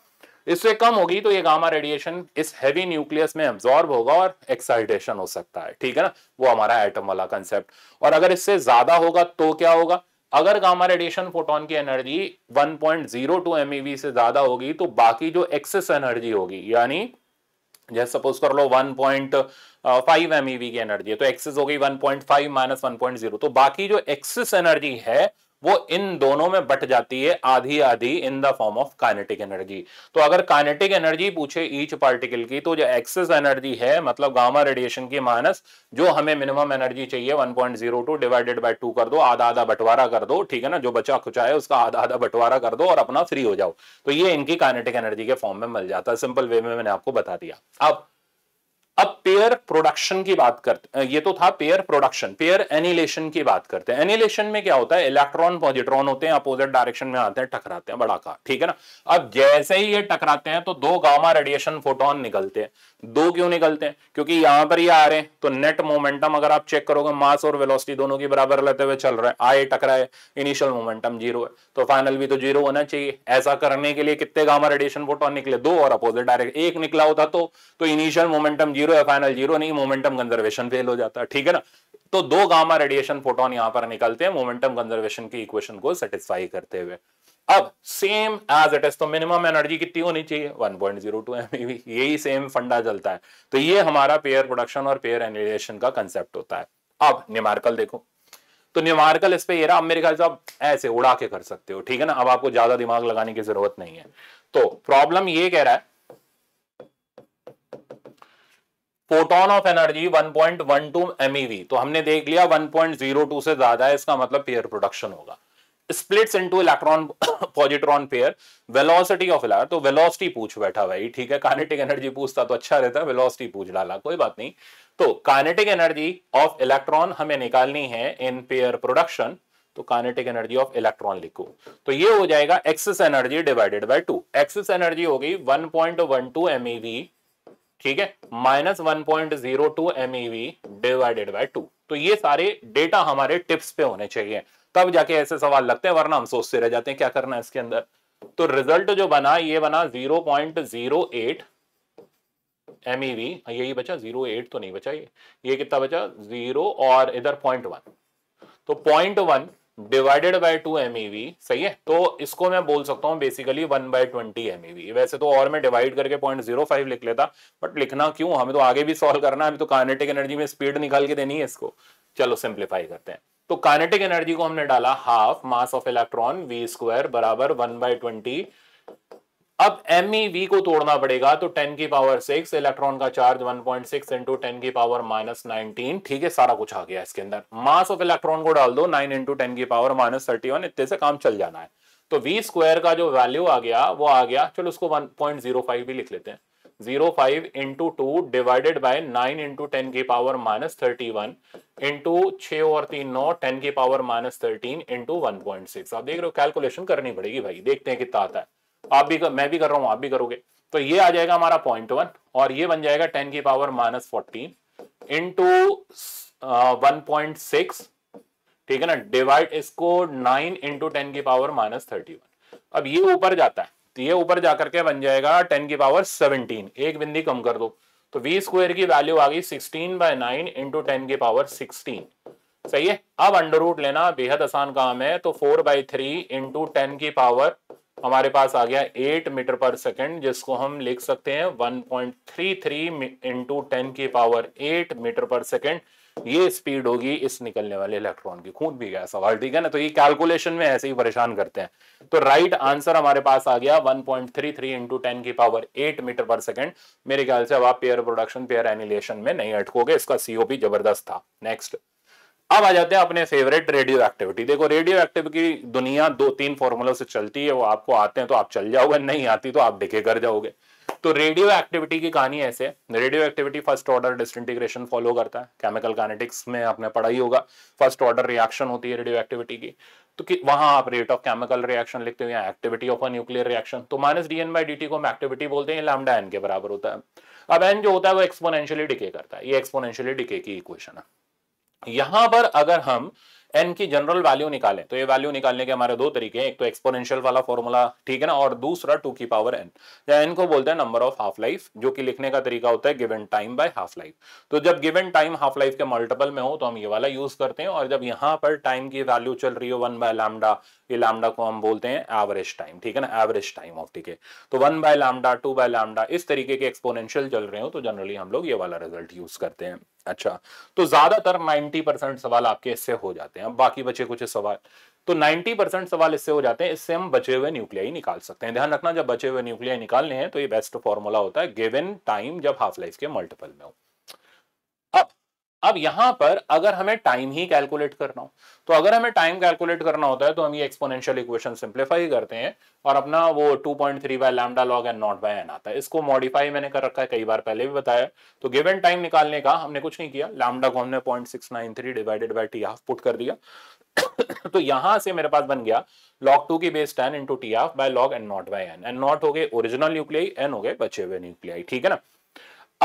इससे कम होगी तो ये गामा रेडिएशन इस हैवी न्यूक्लियस में एब्जॉर्ब होगा और एक्साइटेशन हो सकता है ठीक है ना वो हमारा एटम वाला कंसेप्ट और अगर इससे ज्यादा होगा तो क्या होगा अगर गामा रेडिएशन फोटोन की एनर्जी 1.02 पॉइंट से ज्यादा होगी तो बाकी जो एक्सेस एनर्जी होगी यानी जैसे सपोज कर लो 1.5 पॉइंट e की एनर्जी है तो एक्सेस होगी 1.5 पॉइंट फाइव माइनस वन तो बाकी जो एक्सेस एनर्जी है वो इन दोनों में बट जाती है आधी आधी in the form of kinetic energy तो अगर काइनेटिक एनर्जी पूछे ईच पार्टिकल की तो जो एक्सेस एनर्जी है मतलब गामा रेडिएशन की माइनस जो हमें मिनिमम एनर्जी चाहिए 1.02 डिवाइडेड बाय 2 कर दो आधा आधा बंटवारा कर दो ठीक है ना जो बचा खुचा है उसका आधा आधा बंटवारा कर दो और अपना फ्री हो जाओ तो ये इनकी काइनेटिक एनर्जी के फॉर्म में मिल जाता है सिंपल वे में मैंने आपको बता दिया अब अब पेयर प्रोडक्शन की बात करते ये तो था पेयर प्रोडक्शन पेयर एनिलेशन की बात करते हैं एनिलेशन में क्या होता है इलेक्ट्रॉन पॉजिट्रॉन होते हैं अपोजिट डायरेक्शन में आते हैं टकराते हैं बड़ा का ठीक है ना अब जैसे ही ये टकराते हैं तो दो गामा रेडिएशन फोटोन निकलते हैं दो क्यों निकलते हैं क्योंकि यहां पर ये आ रहे हैं तो नेट मोमेंटम अगर आप चेक करोगे मास और वेलोसिटी दोनों की बराबर लेते हुए चल रहे हैं आए टकराए इनिशियल मोमेंटम जीरो है तो फाइनल भी तो जीरो होना चाहिए ऐसा करने के लिए कितने गामा रेडिएशन फोटोन निकले दो और अपोजिट डायरेक्शन एक निकला होता तो इनिशियल मोमेंटम जीरो जीरो है फाइनल जीरो नहीं मोमेंटम कंजर्वेशन फेल हो जाता है ठीक है ना तो दो गामा रेडिएशन फोटोन यहां पर निकलते हैं मोमेंटम कंजर्वेशन की इक्वेशन को सेटिस्फाई करते हुए अब सेम एज इट इज तो मिनिमम एनर्जी कितनी होनी चाहिए 1.02 पॉइंट e यही सेम फंडा चलता है तो ये हमारा पेयर प्रोडक्शन और पेयर एनिलेशन का कंसेप्ट होता है अब निमार्कल देखो तो निमार्कल इस पे ये रहा अब मेरे ख्याल से आप ऐसे उड़ा के कर सकते हो ठीक है ना अब आपको ज्यादा दिमाग लगाने की जरूरत नहीं है तो प्रॉब्लम ये कह रहा है फोटोन ऑफ एनर्जी 1.12 MeV तो हमने देख लिया 1.02 से ज्यादा है इसका मतलब पेयर प्रोडक्शन होगा splits into electron positron pair velocity of electron तो वेलोसिटी पूछ बैठा भाई ठीक है काइनेटिक एनर्जी पूछता तो अच्छा रहता है वेलोसिटी पूछ डाला कोई बात नहीं तो काइनेटिक एनर्जी ऑफ इलेक्ट्रॉन हमें निकालनी है इन पेयर प्रोडक्शन तो काइनेटिक एनर्जी ऑफ इलेक्ट्रॉन लिखो तो ये हो जाएगा excess energy divided by two excess energy होगी 1.12 MeV ठीक है minus one point zero two M eV e divided by two तो ये सारे डेटा हमारे टिप्स पे होने चाहिए तब जाके ऐसे सवाल लगते हैं वरना हम सोचते रह जाते हैं क्या करना है इसके अंदर तो रिजल्ट जो बना ये बना zero point zero eight M eV e हाँ, यही बचा जीरो एट तो नहीं बचा ये ये कितना बचा जीरो और इधर पॉइंट वन तो point one divided by two M e सही है तो इसको मैं बोल सकता हूँ basically one by twenty M वैसे तो और मैं डिवाइड करके पॉइंट जीरो फाइव लिख लेता बट लिखना क्यों हमें तो आगे भी सॉल्व करना है हमें तो कानेटिक एनर्जी में स्पीड निकाल के देनी है इसको चलो सिंप्लीफाई करते हैं तो कानेटिक एनर्जी को हमने डाला half mass of electron V square बराबर वन बाय ट्वेंटी अब एम e को तोड़ना पड़ेगा तो 10 की पावर 6 इलेक्ट्रॉन का charge 1.6 point six into ten की पावर माइनस नाइनटीन ठीक है सारा कुछ आ गया इसके अंदर मास ऑफ इलेक्ट्रॉन को डाल दो 9 इंटू टेन की पावर माइनस थर्टी वन इतने से काम चल जाना है तो वी स्क्वायर का जो वैल्यू आ गया वो आ गया चलो उसको 1.05 भी लिख लेते हैं zero five into two divided by nine into ten की power minus thirty one into छ और तीन नौ टेन की power minus thirteen into one point six आप देख रहे हो कैलकुलेशन करनी पड़ेगी भाई देखते हैं कितना आता है आप भी कर, मैं भी कर रहा हूं आप भी करोगे तो ये आ जाएगा हमारा पॉइंट वन और ये बन जाएगा टेन की power minus fourteen into one point six ठीक है ना डिवाइड इसको नाइन इंटू टेन की पावर माइनस थर्टी वन अब ये ऊपर जाता है तो ये ऊपर जाकर के बन जाएगा टेन की पावर सेवनटीन एक बिंदी कम कर दो तो वी स्क्वायर की वैल्यू आ गई sixteen by nine into ten की पावर सिक्सटीन सही है अब अंडर रूट लेना बेहद आसान काम है तो four by three into ten की पावर हमारे पास आ गया एट मीटर पर सेकेंड जिसको हम लिख सकते हैं one point three three into ten की पावर एट मीटर पर सेकेंड ये स्पीड होगी इस निकलने वाले इलेक्ट्रॉन की खून भी गया सवाल ठीक है ना तो ये कैलकुलेशन में ऐसे ही परेशान करते हैं तो राइट आंसर हमारे पास आ गया 1.33 point three three into ten की पावर 8 मीटर पर सेकंड मेरे ख्याल से अब आप पेयर प्रोडक्शन पेयर एनिलेशन में नहीं अटकोगे इसका सीओपी जबरदस्त था नेक्स्ट अब आ जाते हैं अपने फेवरेट रेडियो एक्टिविटी देखो रेडियो एक्टिविटी की दुनिया दो तीन फॉर्मूलों से चलती है वो आपको आते हैं तो आप चल जाओगे नहीं आती तो आप डिके कर जाओगे तो रेडियो एक्टिविटी की कहानी ऐसे radioactivity first order disintegration follow करता है केमिकल कैनेटिक्स में आपने पढ़ा ही होगा फर्स्ट ऑर्डर रिएक्शन होती है रेडियो एक्टिविटी की तो कि वहां आप रेट ऑफ केमिकल रिएक्शन लिखते हो या activity of a nuclear reaction तो minus D N by D T को हम एक्टिविटी बोलते हैं लैमडा एन के बराबर होता है अब एन जो होता है वो एक्सपोनेंशियली डिके करता है ये एक्सपोनेंशियली डिके की इक्वेशन है यहां पर अगर हम एन की जनरल वैल्यू निकाले तो ये वैल्यू निकालने के हमारे दो तरीके हैं एक तो एक्सपोनेंशियल वाला फॉर्मूला ठीक है ना और दूसरा टू की पावर एन या एन को बोलते हैं नंबर ऑफ हाफ लाइफ जो कि लिखने का तरीका होता है given time by half life तो जब गिवन टाइम हाफ लाइफ के मल्टीपल में हो तो हम ये वाला यूज करते हैं और जब यहां पर टाइम की वैल्यू चल रही हो वन बाय लैमडा ये लैमडा को हम बोलते हैं एवरेज टाइम ठीक है ना एवरेज टाइम ऑफ ठीक है तो one by lambda two by lambda इस तरीके के एक्सपोनेंशियल चल रहे हो तो जनरली हम लोग ये वाला रिजल्ट यूज करते हैं अच्छा तो ज्यादातर 90 परसेंट सवाल आपके इससे हो जाते हैं अब बाकी बचे कुछ सवाल तो 90 परसेंट सवाल इससे हो जाते हैं इससे हम बचे हुए न्यूक्लियाई निकाल सकते हैं ध्यान रखना जब बचे हुए न्यूक्लियाई निकालने हैं तो ये बेस्ट फॉर्मूला होता है गिवन टाइम जब हाफ लाइफ के मल्टीपल में हो अब यहां पर अगर हमें टाइम ही कैलकुलेट करना हो तो अगर हमें टाइम कैलकुलेट करना होता है तो हम ये एक्सपोनेंशियल इक्वेशन सिंप्लीफाई करते हैं और अपना वो 2.3 point three by lambda log N naught by N आता है इसको मॉडिफाई मैंने कर रखा है कई बार पहले भी बताया तो गिवन टाइम निकालने का हमने कुछ नहीं किया लैमडा को हमने point six nine three divided by T half put कर दिया तो यहां से मेरे पास बन गया लॉग टू की base ten into T half by log N naught by N N naught हो गए ओरिजिनल न्यूक्लियाई एन हो गए बचे हुए न्यूक्लियाई ठीक है ना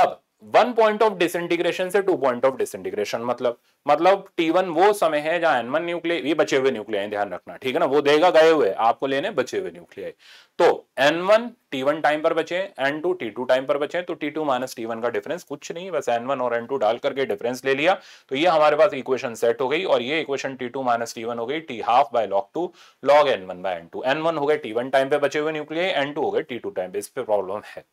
अब वन पॉइंट ऑफ डिसइंटीग्रेशन से टू पॉइंट ऑफ डिसइंटीग्रेशन मतलब मतलब टी वन वो समय है जहां एनमन न्यूक्लियर ये बचे हुए न्यूक्लियाई ध्यान रखना ठीक है ना वो देगा गए हुए आपको लेने बचे हुए न्यूक्लियाई तो N one T one time पर बचे N two T two time पर बचे तो T two minus T one का डिफरेंस कुछ नहीं बस एन वन और एन टू डाल करके डिफरेंस ले लिया तो ये हमारे पास इक्वेशन सेट हो गई और ये equation T two minus T one हो गई T half by log two log N one by N two N one हो गए टी वन टाइम पे बचे हुए न्यूक्लियाई एन टू हो गए टी टू टाइम पे इस पर प्रॉब्लम है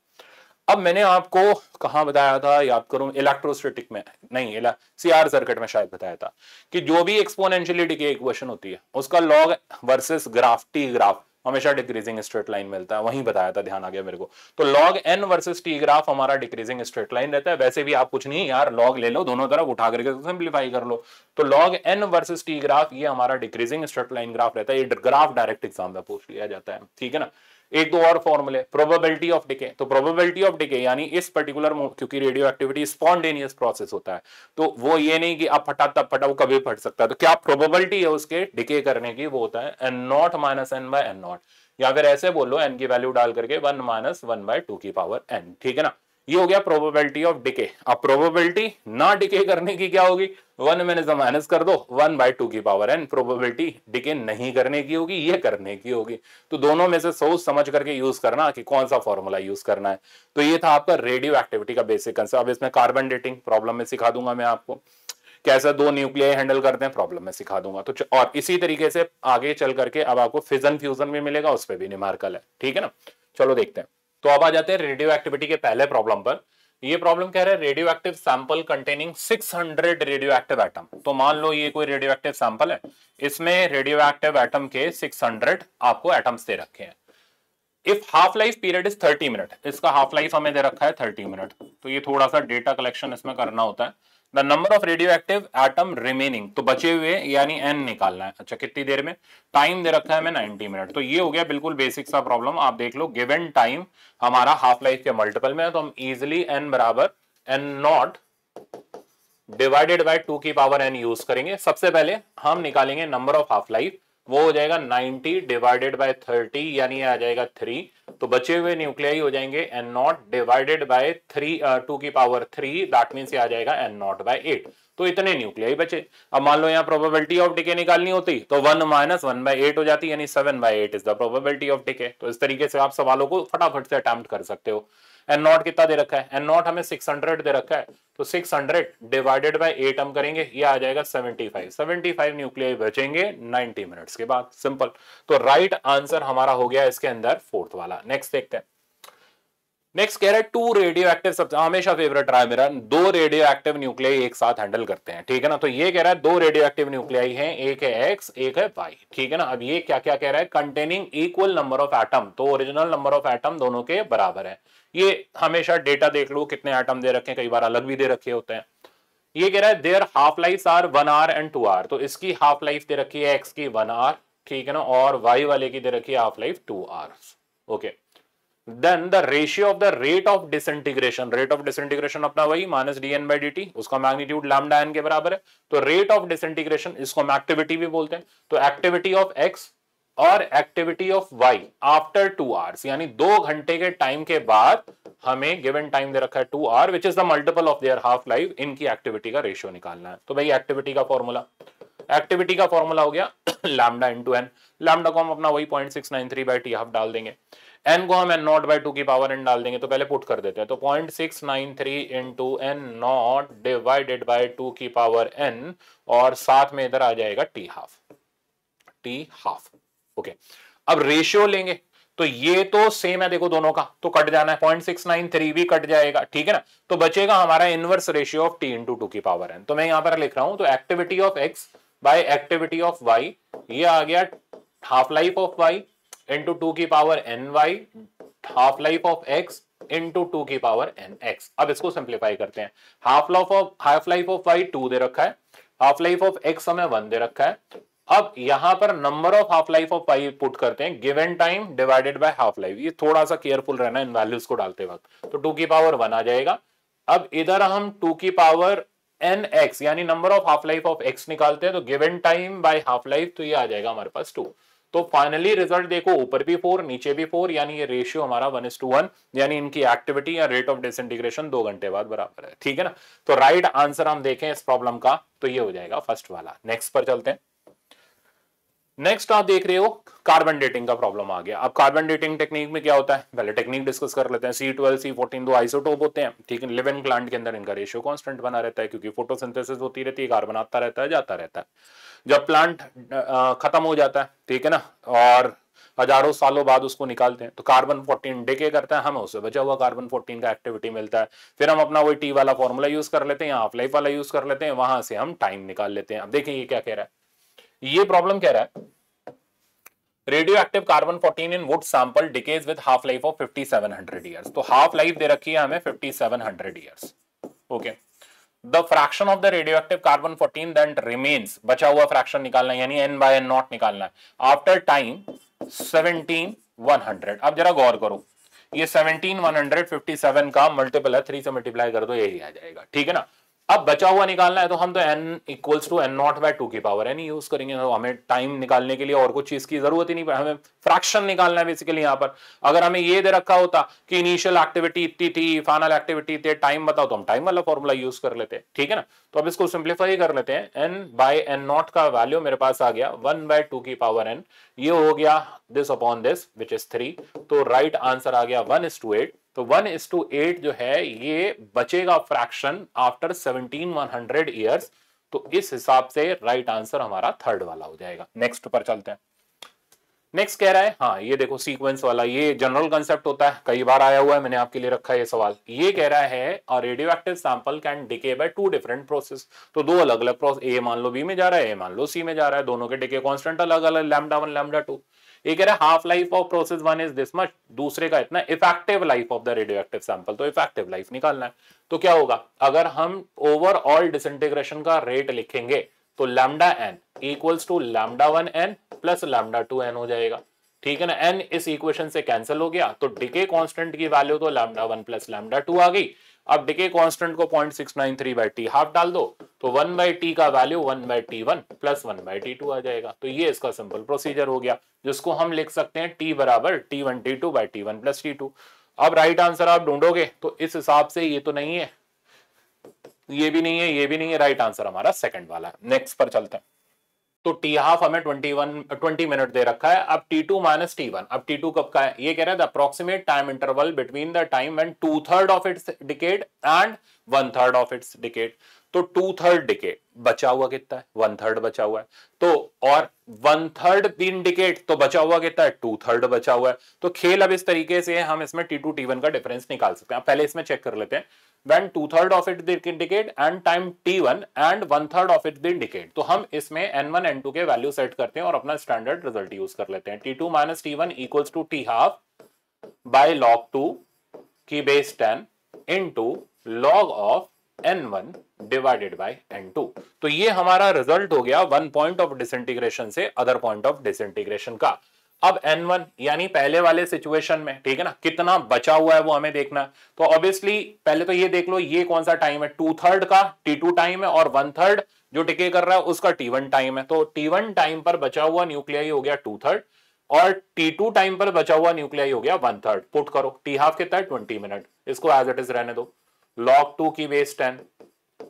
अब मैंने आपको कहाँ बताया था याद करो इलेक्ट्रोस्टेटिक में नहीं सीआर सर्किट में शायद बताया था कि जो भी एक्सपोनशियली की इक्वेशन होती है उसका log versus graph T graph हमेशा डिक्रीजिंग स्ट्रेट लाइन मिलता है वहीं बताया था ध्यान आ गया मेरे को तो log N versus T graph हमारा डिक्रीजिंग स्ट्रेट लाइन रहता है वैसे भी आप कुछ नहीं यार लॉग ले लो दोनों तरफ उठा करके सिंप्लीफाई कर लो तो log N versus T graph ये हमारा डिक्रीजिंग स्ट्रेट लाइन ग्राफ रहता है ये ग्राफ डायरेक्ट एग्जाम में पूछ लिया जाता है ठीक है ना एक दो और फॉर्मूले प्रोबेबिलिटी ऑफ डिके तो प्रोबेबिलिटी ऑफ डिके यानी इस पर्टिकुलर क्योंकि रेडियो एक्टिविटी स्पॉन्डेनियस प्रोसेस होता है तो वो ये नहीं कि आप फटा तब फटा वो कभी फट सकता है तो क्या प्रोबेबिलिटी है उसके डिके करने की वो होता है N naught minus N by N naught या फिर ऐसे बोलो एन की वैल्यू डाल करके one minus one by two की पावर एन ठीक है ना ये हो गया प्रोबेबिलिटी ऑफ डिके अब प्रोबेबिलिटी ना डिके करने की क्या होगी वन मैंने माइनस कर दो वन बाई टू की पावर एन प्रोबेबिलिटी डिके नहीं करने की होगी ये करने की होगी तो दोनों में से सोच समझ करके यूज करना कि कौन सा फॉर्मूला यूज करना है तो ये था आपका रेडियो एक्टिविटी का बेसिक कंसेप्ट अब इसमें कार्बन डेटिंग प्रॉब्लम में सिखा दूंगा मैं आपको कैसे दो न्यूक्लियर हैंडल करते हैं प्रॉब्लम में सिखा दूंगा तो और इसी तरीके से आगे चल करके अब आपको फिजन फ्यूजन भी मिलेगा उस पर भी निमार्कल है ठीक है ना चलो देखते हैं तो अब आ जाते हैं रेडियो एक्टिविटी के पहले प्रॉब्लम पर ये प्रॉब्लम कह रहे हैं radioactive sample containing 600 radioactive atom तो मान लो ये कोई रेडियो एक्टिव सैंपल है इसमें रेडियो एक्टिव एटम के 600 आपको एटम्स दे रखे हैं if half life period is 30 minute इसका हाफ लाइफ हमें दे रखा है 30 मिनट तो ये थोड़ा सा डेटा कलेक्शन इसमें करना होता है the number of radioactive atom remaining तो बचे हुए यानी एन निकालना है अच्छा कितनी देर में टाइम दे रखा है हमें नाइनटी मिनट तो ये हो गया बिल्कुल बेसिक सा प्रॉब्लम आप देख लो गिवन टाइम हमारा हाफ लाइफ के मल्टीपल में है तो हम इजिली एन बराबर N naught divided by two की पावर एन यूज करेंगे सबसे पहले हम निकालेंगे नंबर ऑफ हाफ लाइफ वो हो जाएगा 90 डिवाइडेड बाय 30 यानी आ जाएगा 3 तो बचे हुए न्यूक्लियाई हो जाएंगे N naught divided by 3 two की पावर 3 दैट मीन्स आ जाएगा एन नॉट बाय 8 तो इतने न्यूक्लियाई बचे अब मान लो यहाँ प्रोबेबिलिटी ऑफ डिके निकालनी होती तो one minus one by eight हो जाती यानी seven by eight is the probability of decay तो इस तरीके से आप सवालों को फटाफट से अटैम्प्ट कर सकते हो एन नॉट कितना दे रखा है एन नॉट हमें सिक्स हंड्रेड दे रखा है तो six hundred divided by eight हम करेंगे ये आ जाएगा seventy five seventy five nuclei बचेंगे नाइनटी मिनट्स के बाद सिंपल तो राइट right आंसर हमारा हो गया इसके अंदर फोर्थ वाला नेक्स्ट देखते हैं नेक्स्ट कह रहा है टू रेडियो एक्टिव सब हमेशा फेवरेट रहा है मेरा दो रेडियो एक्टिव न्यूक्लियाई एक साथ हैंडल करते हैं ठीक है ना तो ये कह रहा है दो रेडियो एक्टिव न्यूक्लियाई हैं एक है एक्स एक है वाई ठीक है ना अब ये क्या क्या कह रहा है containing equal number of atom तो ओरिजिनल नंबर ऑफ एटम दोनों के बराबर है ये हमेशा डेटा देख लो कितने आइटम दे रखे हैं कई बार अलग भी दे रखे होते हैं ये कह रहा है their half life are one R and two R तो इसकी हाफ लाइफ दे रखी है एक्स की वन आर ठीक है ना और वाई वाले की दे रखी है half life two R okay then the ratio of the rate of disintegration rate of disintegration अपना वही minus D N by D T उसका मैग्नीट्यूड लैमडा एन के बराबर है तो रेट ऑफ डिसइंटीग्रेशन इसको हम एक्टिविटी भी बोलते हैं तो एक्टिविटी ऑफ एक्स और activity of Y after two hours यानी दो घंटे के टाइम के बाद हमें गिवन टाइम दे रखा है two hour which is the multiple of their half life इनकी एक्टिविटी का रेशियो निकालना है तो भाई एक्टिविटी का फॉर्मूला एक्टिविटी का फॉर्मूला हो गया लैमडा इंटू एन लैमडा को हम अपना वही point six nine three by T half डाल देंगे एन को हम एन नॉट बाई टू की पावर एन डाल देंगे तो पहले पुट कर देते हैं तो point six nine three into N naught divided by two की पावर एन और साथ में इधर आ जाएगा T half T half okay अब रेशियो लेंगे तो ये तो सेम है देखो दोनों का तो कट जाना है पॉइंट सिक्स नाइन थ्री भी कट जाएगा ठीक है ना तो बचेगा हमारा inverse ratio of T into two की पावर एन तो मैं यहां पर लिख रहा हूं तो activity of X by activity of Y ये आ गया half life of Y into two की power N Y half life of X into two की पावर एन एक्स अब इसको सिंप्लीफाई करते हैं half life of half life of Y two दे रखा है हाफ लाइफ ऑफ एक्स हमें वन दे रखा है अब यहां पर number of half life of pi put करते हैं given time divided by half life ये थोड़ा सा केयरफुल रहना इन वैल्यूज को डालते वक्त तो टू की पावर वन आ जाएगा अब इधर हम टू की पावर एन एक्स यानी number of half life of X निकालते हैं तो given time by half life तो ये आ जाएगा हमारे पास टू तो फाइनली रिजल्ट देखो ऊपर भी फोर नीचे भी फोर यानी ये रेशियो हमारा वन इज टू वन यानी इनकी एक्टिविटी या रेट ऑफ डिसइंटीग्रेशन दो घंटे बाद बराबर है ठीक है ना तो राइट right आंसर हम देखें इस प्रॉब्लम का तो ये हो जाएगा फर्स्ट वाला नेक्स्ट पर चलते हैं नेक्स्ट आप देख रहे हो कार्बन डेटिंग का प्रॉब्लम आ गया अब कार्बन डेटिंग टेक्निक में क्या होता है पहले टेक्निक डिस्कस कर लेते हैं सी ट्वेल्व सी फोर्टीन दो आइसोटोप होते हैं ठीक है लिवन प्लांट के अंदर इनका रेशियो कांस्टेंट बना रहता है क्योंकि फोटोसिंथेसिस होती रहती है कार्बन आता रहता है जाता रहता है जब प्लांट खत्म हो जाता है ठीक है ना और हजारों सालों बाद उसको निकालते हैं तो कार्बन फोर्टीन डेके करता है हमें उससे बचा हुआ कार्बन फोर्टीन का एक्टिविटी मिलता है फिर हम अपना वही टी वाला फॉर्मूला यूज कर लेते हैं हाफ लाइफ वाला यूज कर लेते हैं वहां से हम टाइम निकाल लेते हैं अब देखें ये क्या कह रहा है ये प्रॉब्लम कह रहा है radioactive carbon 14 in wood sample decays with half life of 5700 year तो हाफ लाइफ दे रखी है हमें 5700 year okay the fraction of the radioactive carbon 14 that remains बचा हुआ फ्रैक्शन निकालना है यानी एन बाय एन नॉट निकालना है आफ्टर टाइम 17100 अब जरा गौर करो ये 17157 का मल्टीपल है थ्री से मल्टीप्लाई कर दो यही आ जाएगा ठीक है ना अब बचा हुआ निकालना है तो हम तो N equals to N naught by two की पावर एन यूज करेंगे तो हमें टाइम निकालने के लिए और कुछ चीज की जरूरत ही नहीं हमें फ्रैक्शन निकालना है बेसिकली यहाँ पर अगर हमें ये दे रखा होता कि इनिशियल एक्टिविटी इतनी थी फाइनल एक्टिविटी थे टाइम बताओ तो हम टाइम वाला फॉर्मूला यूज कर लेते हैं ठीक है ना तो अब इसको सिंप्लीफाई कर लेते हैं एन बाय एन नॉट का वैल्यू मेरे पास आ गया वन बाय टू की पावर एन ये हो गया this upon this which is three तो राइट right आंसर आ गया वन इज टू एट तो वन इज टू एट जो है ये बचेगा fraction after seventeen one hundred years तो इस हिसाब से राइट right आंसर हमारा थर्ड वाला हो जाएगा नेक्स्ट पर चलते हैं नेक्स्ट कह रहा है हाँ ये देखो सीक्वेंस वाला ये जनरल कंसेप्ट होता है कई बार आया हुआ है मैंने आपके लिए रखा है ये सवाल ये कह रहा है और radioactive sample can decay by two different process तो दो अलग अलग प्रोसेस ए मान लो बी में जा रहा है ए मान लो सी में जा रहा है दोनों के डिके कॉन्स्टेंट अलग अलग लैमडा वन लैमडा टू ये कह रहा है half life of process one is this much दूसरे का इतना effective life of the radioactive sample तो इफेक्टिव लाइफ निकालना है तो क्या होगा अगर हम ओवरऑल डिसइंटीग्रेशन का रेट लिखेंगे तो lambda n equals to lambda one n plus lambda two n हो जाएगा ठीक है ना एन इस इक्वेशन से कैंसिल हो गया तो डिके कांस्टेंट की वैल्यू तो lambda one plus lambda two आ गई अब डिके कांस्टेंट को point six nine three by T half डाल दो तो वन बाई टी का value one by t one plus one by t two आ जाएगा तो ये इसका सिंपल प्रोसीजर हो गया जिसको हम लिख सकते हैं टी बराबर t one t two by t one plus t two अब राइट आंसर आप ढूंढोगे तो इस हिसाब से ये तो नहीं है ये भी नहीं है ये भी नहीं है राइट आंसर हमारा सेकेंड वाला है नेक्स्ट पर चलते हैं तो टी हाफ हमें ट्वेंटी वन ट्वेंटी मिनट दे रखा है अब t two minus T one अब टी टू कब का है ये कह रहा है the approximate time interval between the time and two third of its decayed and one third of its decayed तो टू थर्ड डिकेट बचा हुआ कितना है वन थर्ड बचा हुआ है तो और वन थर्ड तीन डिकेट तो बचा हुआ कितना है टू थर्ड बचा हुआ है तो खेल अब इस तरीके से हम इसमें टी टू टी वन का डिफरेंस निकाल सकते हैं पहले इसमें चेक कर लेते हैं when two third of it the and time t one and one third of it the indicate तो हम इसमें एन टू के वैल्यू सेट करते हैं और अपना स्टैंडर्ड रिजल्ट यूज कर लेते हैं t two minus T one equals to t half by log two की base ten into log of n one divided by N two तो ये हमारा रिजल्ट हो गया वन पॉइंट ऑफ डिसंटीग्रेशन से अदर पॉइंट ऑफ डिसंटीग्रेशन का अब एन वन यानी पहले वाले सिचुएशन में ठीक है ना कितना बचा हुआ है वो हमें देखना है तो ऑब्वियसली पहले तो ये देख लो ये कौन सा टाइम है टू थर्ड का टी टू टाइम है और वन थर्ड जो टिके कर रहा है उसका टी वन टाइम है तो टी वन टाइम पर बचा हुआ न्यूक्लियाई हो गया टू थर्ड और टी टू टाइम पर बचा हुआ न्यूक्लियाई हो गया वन थर्ड पुट करो टी हाफ कितना है ट्वेंटी मिनट इसको एज इट इज रहने दो लॉग टू की base ten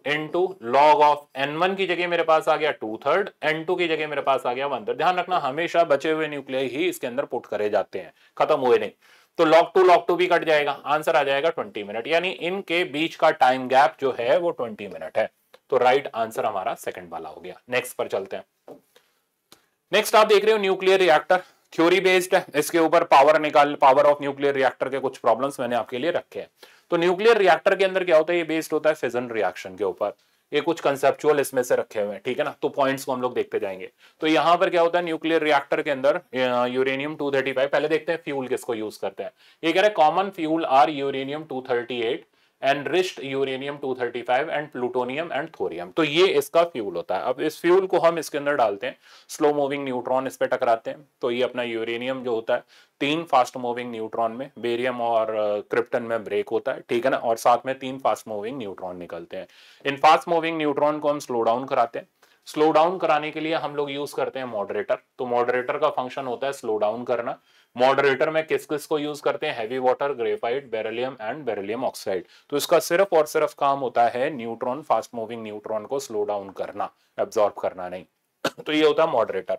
into log of n one की जगह मेरे पास आ गया टू थर्ड एन टू की जगह मेरे पास आ गया वन थर्ड ध्यान रखना हमेशा बचे हुए न्यूक्लियर ही इसके अंदर पुट करे जाते हैं खत्म हुए नहीं तो लॉग टू लॉग टू भी कट जाएगा आंसर आ जाएगा ट्वेंटी मिनट यानी इनके बीच का टाइम गैप जो है वो ट्वेंटी मिनट है तो राइट आंसर हमारा सेकंड वाला हो गया नेक्स्ट पर चलते हैं नेक्स्ट आप देख रहे हो न्यूक्लियर रिएक्टर थ्योरी बेस्ड है इसके ऊपर पावर निकाल पावर ऑफ न्यूक्लियर रिएक्टर के कुछ प्रॉब्लम्स मैंने आपके लिए रखे हैं तो न्यूक्लियर रिएक्टर के अंदर क्या होता है ये बेस्ड होता है फिजन रिएक्शन के ऊपर ये कुछ कंसेप्चुअल इसमें से रखे हुए हैं ठीक है ना तो पॉइंट्स को हम लोग देखते जाएंगे तो यहाँ पर क्या होता है न्यूक्लियर रिएक्टर के अंदर यूरेनियम 235 पहले देखते हैं फ्यूल किसको यूज करते हैं ये कह रहे हैं common fuel are uranium 238 enriched uranium 235 and plutonium and thorium तो ये इसका फ्यूल होता है अब इस फ्यूल को हम इसके अंदर डालते हैं स्लो मूविंग न्यूट्रॉन इस पर टकराते हैं तो ये अपना यूरेनियम जो होता है तीन फास्ट मूविंग न्यूट्रॉन में बेरियम और क्रिप्टन में ब्रेक होता है ठीक है ना और साथ में तीन फास्ट मूविंग न्यूट्रॉन निकलते हैं इन फास्ट मूविंग न्यूट्रॉन को हम स्लो डाउन कराते हैं स्लो डाउन कराने के लिए हम लोग यूज करते हैं मॉडरेटर तो मॉडरेटर का फंक्शन होता है स्लो डाउन करना मॉडरेटर में किस किस को यूज करते हैं heavy water graphite beryllium and beryllium oxide तो इसका सिर्फ और सिर्फ काम होता है न्यूट्रॉन फास्ट मूविंग न्यूट्रॉन को स्लो डाउन करना एब्जॉर्ब करना नहीं तो ये होता है मॉडरेटर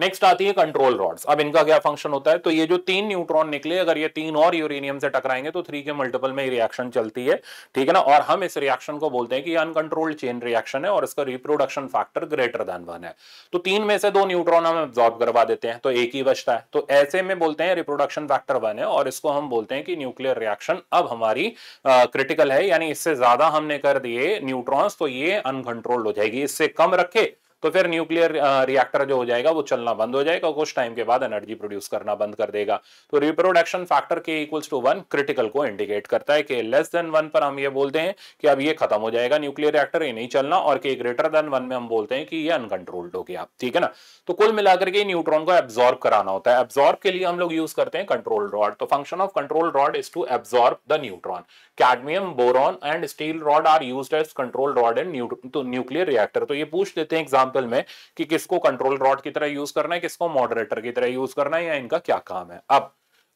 नेक्स्ट आती है कंट्रोल रॉड्स अब इनका क्या फंक्शन होता है तो ये जो तीन न्यूट्रॉन निकले अगर ये तीन और यूरेनियम से टकराएंगे तो थ्री के मल्टीपल में रिएक्शन चलती है ठीक है ना और हम इस रिएक्शन को बोलते हैं कि अनकंट्रोल्ड चेन रिएक्शन है और इसका reproduction factor greater than one है तो तीन में से दो न्यूट्रॉन हम एब्जॉर्ब करवा देते हैं तो एक ही बचता है तो ऐसे में बोलते हैं रिप्रोडक्शन फैक्टर वन है और इसको हम बोलते हैं कि न्यूक्लियर रिएक्शन अब हमारी क्रिटिकल है यानी इससे ज्यादा हमने कर दिए न्यूट्रॉन्स तो ये अनकंट्रोल्ड हो जाएगी इससे कम रखे तो फिर न्यूक्लियर रिएक्टर जो हो जाएगा वो चलना बंद हो जाएगा कुछ टाइम के बाद एनर्जी प्रोड्यूस करना बंद कर देगा तो reproduction factor k equals to one critical को इंडिकेट करता है कि लेस देन वन पर हम ये बोलते हैं कि अब ये खत्म हो जाएगा न्यूक्लियर रिएक्टर ये नहीं चलना और के ग्रेटर देन वन में हम बोलते हैं कि ये अनकंट्रोल्ड हो गया ठीक है ना तो कुल मिलाकर के न्यूट्रॉन को एब्जॉर्ब कराना होता है एब्जॉर्ब के लिए हम लोग यूज करते हैं कंट्रोल रॉड तो function of control rod is to absorb the neutron cadmium boron and steel rod are use as control rod and nuclear reactor तो ये पूछ लेते हैं एग्जाम एग्जाम्पल में कि किसको कंट्रोल रॉड की तरह यूज करना है किसको मॉडरेटर की तरह यूज करना है या इनका क्या काम है अब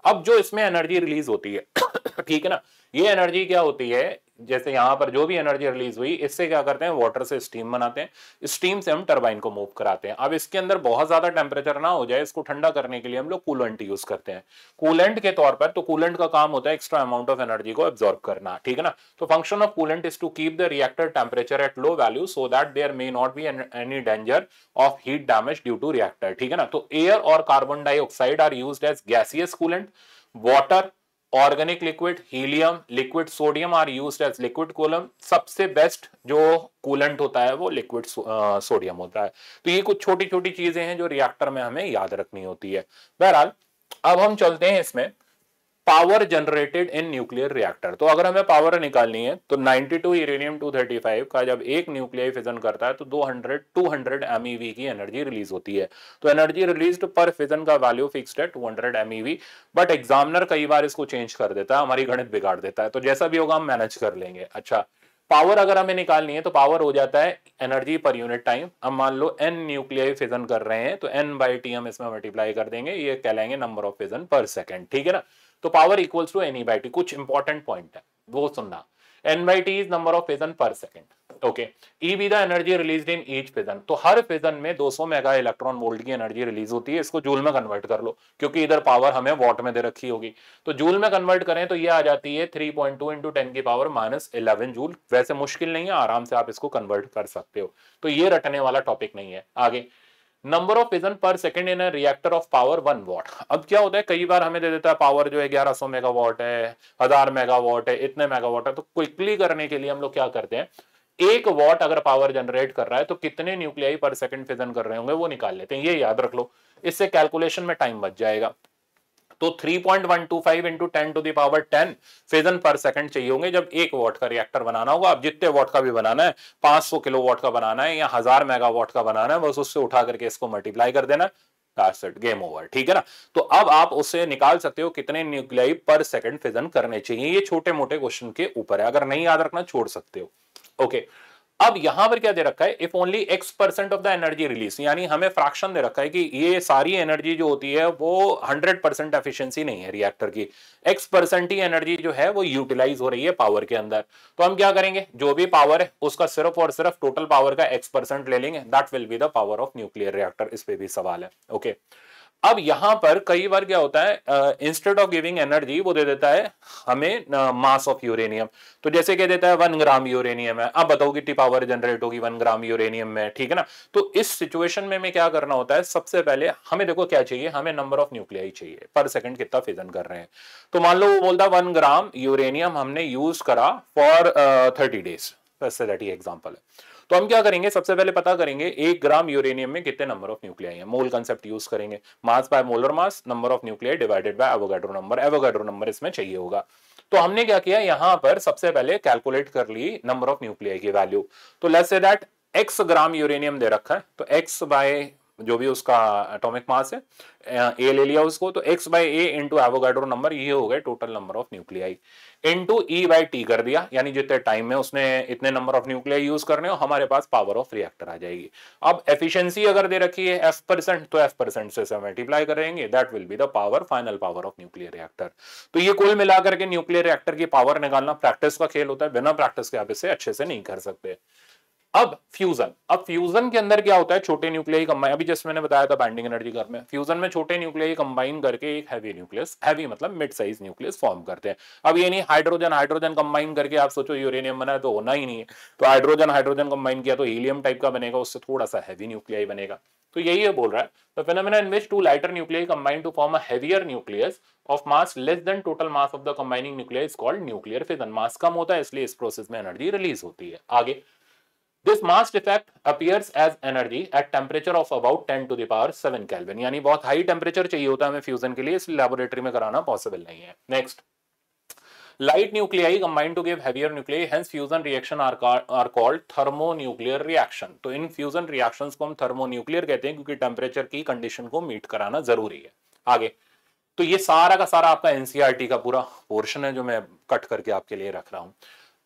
अब जो इसमें एनर्जी रिलीज होती है ठीक है ना ये एनर्जी क्या होती है जैसे यहां पर जो भी एनर्जी रिलीज हुई इससे क्या करते हैं वाटर से स्टीम बनाते हैं स्टीम से हम टरबाइन को मूव कराते हैं अब इसके अंदर बहुत ज़्यादा टेम्परेचर ना हो जाए इसको ठंडा करने के लिए हम लोग कूलेंट यूज़ करते हैं कूलेंट के तौर पर तो कूलेंट का काम होता है एक्स्ट्रा अमाउंट ऑफ एनर्जी को एब्जॉर्ब करना ठीक है ना तो function of coolant is to keep the reactor temperature at low value so that there may not be any danger of heat damage due to reactor ठीक है ना तो एयर और carbon dioxide are use as gaseous coolant water organic liquid helium liquid sodium are use as liquid coolant सबसे बेस्ट जो कूलेंट होता है वो लिक्विड सोडियम होता है तो ये कुछ छोटी छोटी चीजें हैं जो रिएक्टर में हमें याद रखनी होती है बहरहाल अब हम चलते हैं इसमें power generated in nuclear reactor तो अगर हमें पावर निकालनी है तो 92 यूरेनियम टू का जब एक न्यूक्लियर फिजन करता है तो 200 200 MeV की एनर्जी रिलीज होती है तो एनर्जी रिलीज पर फिजन का वैल्यू फिक्स्ड है 200 MeV बट एग्जामिनर कई बार इसको चेंज कर देता है हमारी गणित बिगाड़ देता है तो जैसा भी होगा हम मैनेज कर लेंगे अच्छा पावर अगर हमें निकालनी है तो पावर हो जाता है एनर्जी पर यूनिट टाइम अब मान लो एन न्यूक्लियर फिजन कर रहे हैं तो एन बाई टी हम इसमें मल्टीप्लाई कर देंगे ये कहलाएंगे number of fission per second ठीक है ना तो power equals to n e by t कुछ इंपॉर्टेंट पॉइंट है वो सुनना n by t is number of fission per second okay e be the energy release in each fission तो हर फिजन में 200 मेगा इलेक्ट्रॉन वोल्ट की एनर्जी रिलीज होती है इसको जूल में कन्वर्ट कर लो क्योंकि इधर पावर हमें वॉट में दे रखी होगी तो जूल में कन्वर्ट करें तो ये आ जाती है three point two into ten की पावर माइनस इलेवन जूल वैसे मुश्किल नहीं है आराम से आप इसको कन्वर्ट कर सकते हो तो ये रटने वाला टॉपिक नहीं है आगे number of fission per second in reactor of power one watt अब क्या होता है कई बार हमें दे देता है पावर जो है ग्यारह सौ मेगावॉट है हजार मेगावॉट है इतने मेगावॉट है तो क्विकली करने के लिए हम लोग क्या करते हैं एक वॉट अगर पावर जनरेट कर रहा है तो कितने न्यूक्लियाई पर सेकंड फिजन कर रहे होंगे वो निकाल लेते हैं ये याद रख लो इससे कैलकुलेशन में टाइम बच जाएगा तो 3.125 point one two five into ten to the power ten fission per second चाहिए होंगे जब एक वॉट का रिएक्टर बनाना होगा आप जितने वॉट का भी बनाना है 500 किलो वॉट का बनाना है या हजार वॉट का बनाना है बस उससे उठा करके इसको मल्टीप्लाई कर देना गेम ओवर ठीक है ना तो अब आप उससे निकाल सकते हो कितने न्यूक्लियाई पर सेकंड फिजन करने चाहिए ये छोटे मोटे क्वेश्चन के ऊपर है अगर नहीं याद रखना छोड़ सकते हो ओके okay. अब यहां पर क्या दे रखा है if only x percent of the energy release यानी हमें फ्रैक्शन दे रखा है कि ये सारी एनर्जी जो होती है वो हंड्रेड परसेंट एफिशियंसी नहीं है रिएक्टर की एक्स परसेंट ही एनर्जी जो है वो यूटिलाइज हो रही है पावर के अंदर तो हम क्या करेंगे जो भी पावर है उसका सिर्फ और सिर्फ टोटल पावर का एक्स परसेंट ले लेंगे that will be the power of nuclear reactor इस पर भी सवाल है ओके okay. अब यहां पर कई बार क्या होता है इंस्टेड ऑफ गिविंग एनर्जी वो दे देता है हमें मास ऑफ यूरेनियम तो जैसे कह देता है वन ग्राम यूरेनियम है अब बताओ कितनी पावर जनरेट होगी वन ग्राम यूरेनियम में ठीक है ना तो इस सिचुएशन में मैं क्या करना होता है सबसे पहले हमें देखो क्या चाहिए हमें नंबर ऑफ न्यूक्लियाई चाहिए पर सेकेंड कितना फिजन कर रहे हैं तो मान लो वो बोलता है वन ग्राम यूरेनियम हमने यूज करा for thirty days thirty example है तो हम क्या करेंगे सबसे पहले पता करेंगे एक ग्राम यूरेनियम में कितने नंबर ऑफ न्यूक्लियाई है मोल कंसेप्ट यूज करेंगे mass by molar mass number of nuclei divided by Avogadro number Avogadro number इसमें चाहिए होगा तो हमने क्या किया यहां पर सबसे पहले कैलकुलेट कर ली नंबर ऑफ न्यूक्लियाई की वैल्यू तो let's say that x gram uranium दे रखा है तो एक्स बाय जो भी उसका एटॉमिक मास है ए ले लिया उसको तो x by a into Avogadro number ये हो गए total number of nuclei into e by t कर दिया यानी जितने टाइम में उसने इतने नंबर ऑफ न्यूक्लियाई यूज करने हो हमारे पास पावर ऑफ रिएक्टर आ जाएगी अब एफिशिएंसी अगर दे रखी है एफ परसेंट तो एफ परसेंट से मल्टीप्लाई करेंगे that will be the power final power of nuclear reactor तो ये कुल मिलाकर के न्यूक्लियर रिएक्टर की पावर निकालना प्रैक्टिस का खेल होता है बिना प्रैक्टिस के आप इसे अच्छे से नहीं कर सकते अब फ्यूजन अब फ्यूजन के अंदर क्या होता है छोटे न्यूक्लियाई कंबाइन अभी जैसे मैंने बताया था बाइंडिंग एनर्जी कर में फ्यूजन में छोटे न्यूक्लियाई कंबाइन करके एक हैवी न्यूक्लियस हैवी मतलब मिड साइज न्यूक्लियस फॉर्म करते हैं अब ये नहीं हाइड्रोजन हाइड्रोजन कंबाइन करके आप सोचो यूरेनियम बनाए तो होना ही नहीं है तो हाइड्रोजन हाइड्रोजन कंबाइन किया तो हीलियम टाइप का बनेगा उससे थोड़ा सा हैवी न्यूक्लियाई बनेगा तो यही है बोल रहा है the phenomena in which two lighter nuclei combine to form a heavier nucleus of mass less than total mass of the combining nucleus called nuclear fission mass कम होता है इसलिए इस प्रोसेस में एनर्जी रिलीज होती है आगे this mass defect appears as energy at temperature of about ten to the power seven kelvin यानी बहुत हाई टेम्परेचर चाहिए होता है हमें फ्यूजन के लिए इसलिए लेबोरेटरी में कराना पॉसिबल नहीं है next light nuclei combine to give heavier nuclei hence fusion reaction are called thermonuclear reaction तो इन फ्यूजन रिएक्शन को हम थर्मो न्यूक्लियर कहते हैं क्योंकि टेम्परेचर की कंडीशन को मीट कराना जरूरी है आगे तो ये सारा का सारा आपका एनसीआरटी e का पूरा पोर्शन है जो मैं कट करके आपके लिए रख रहा हूं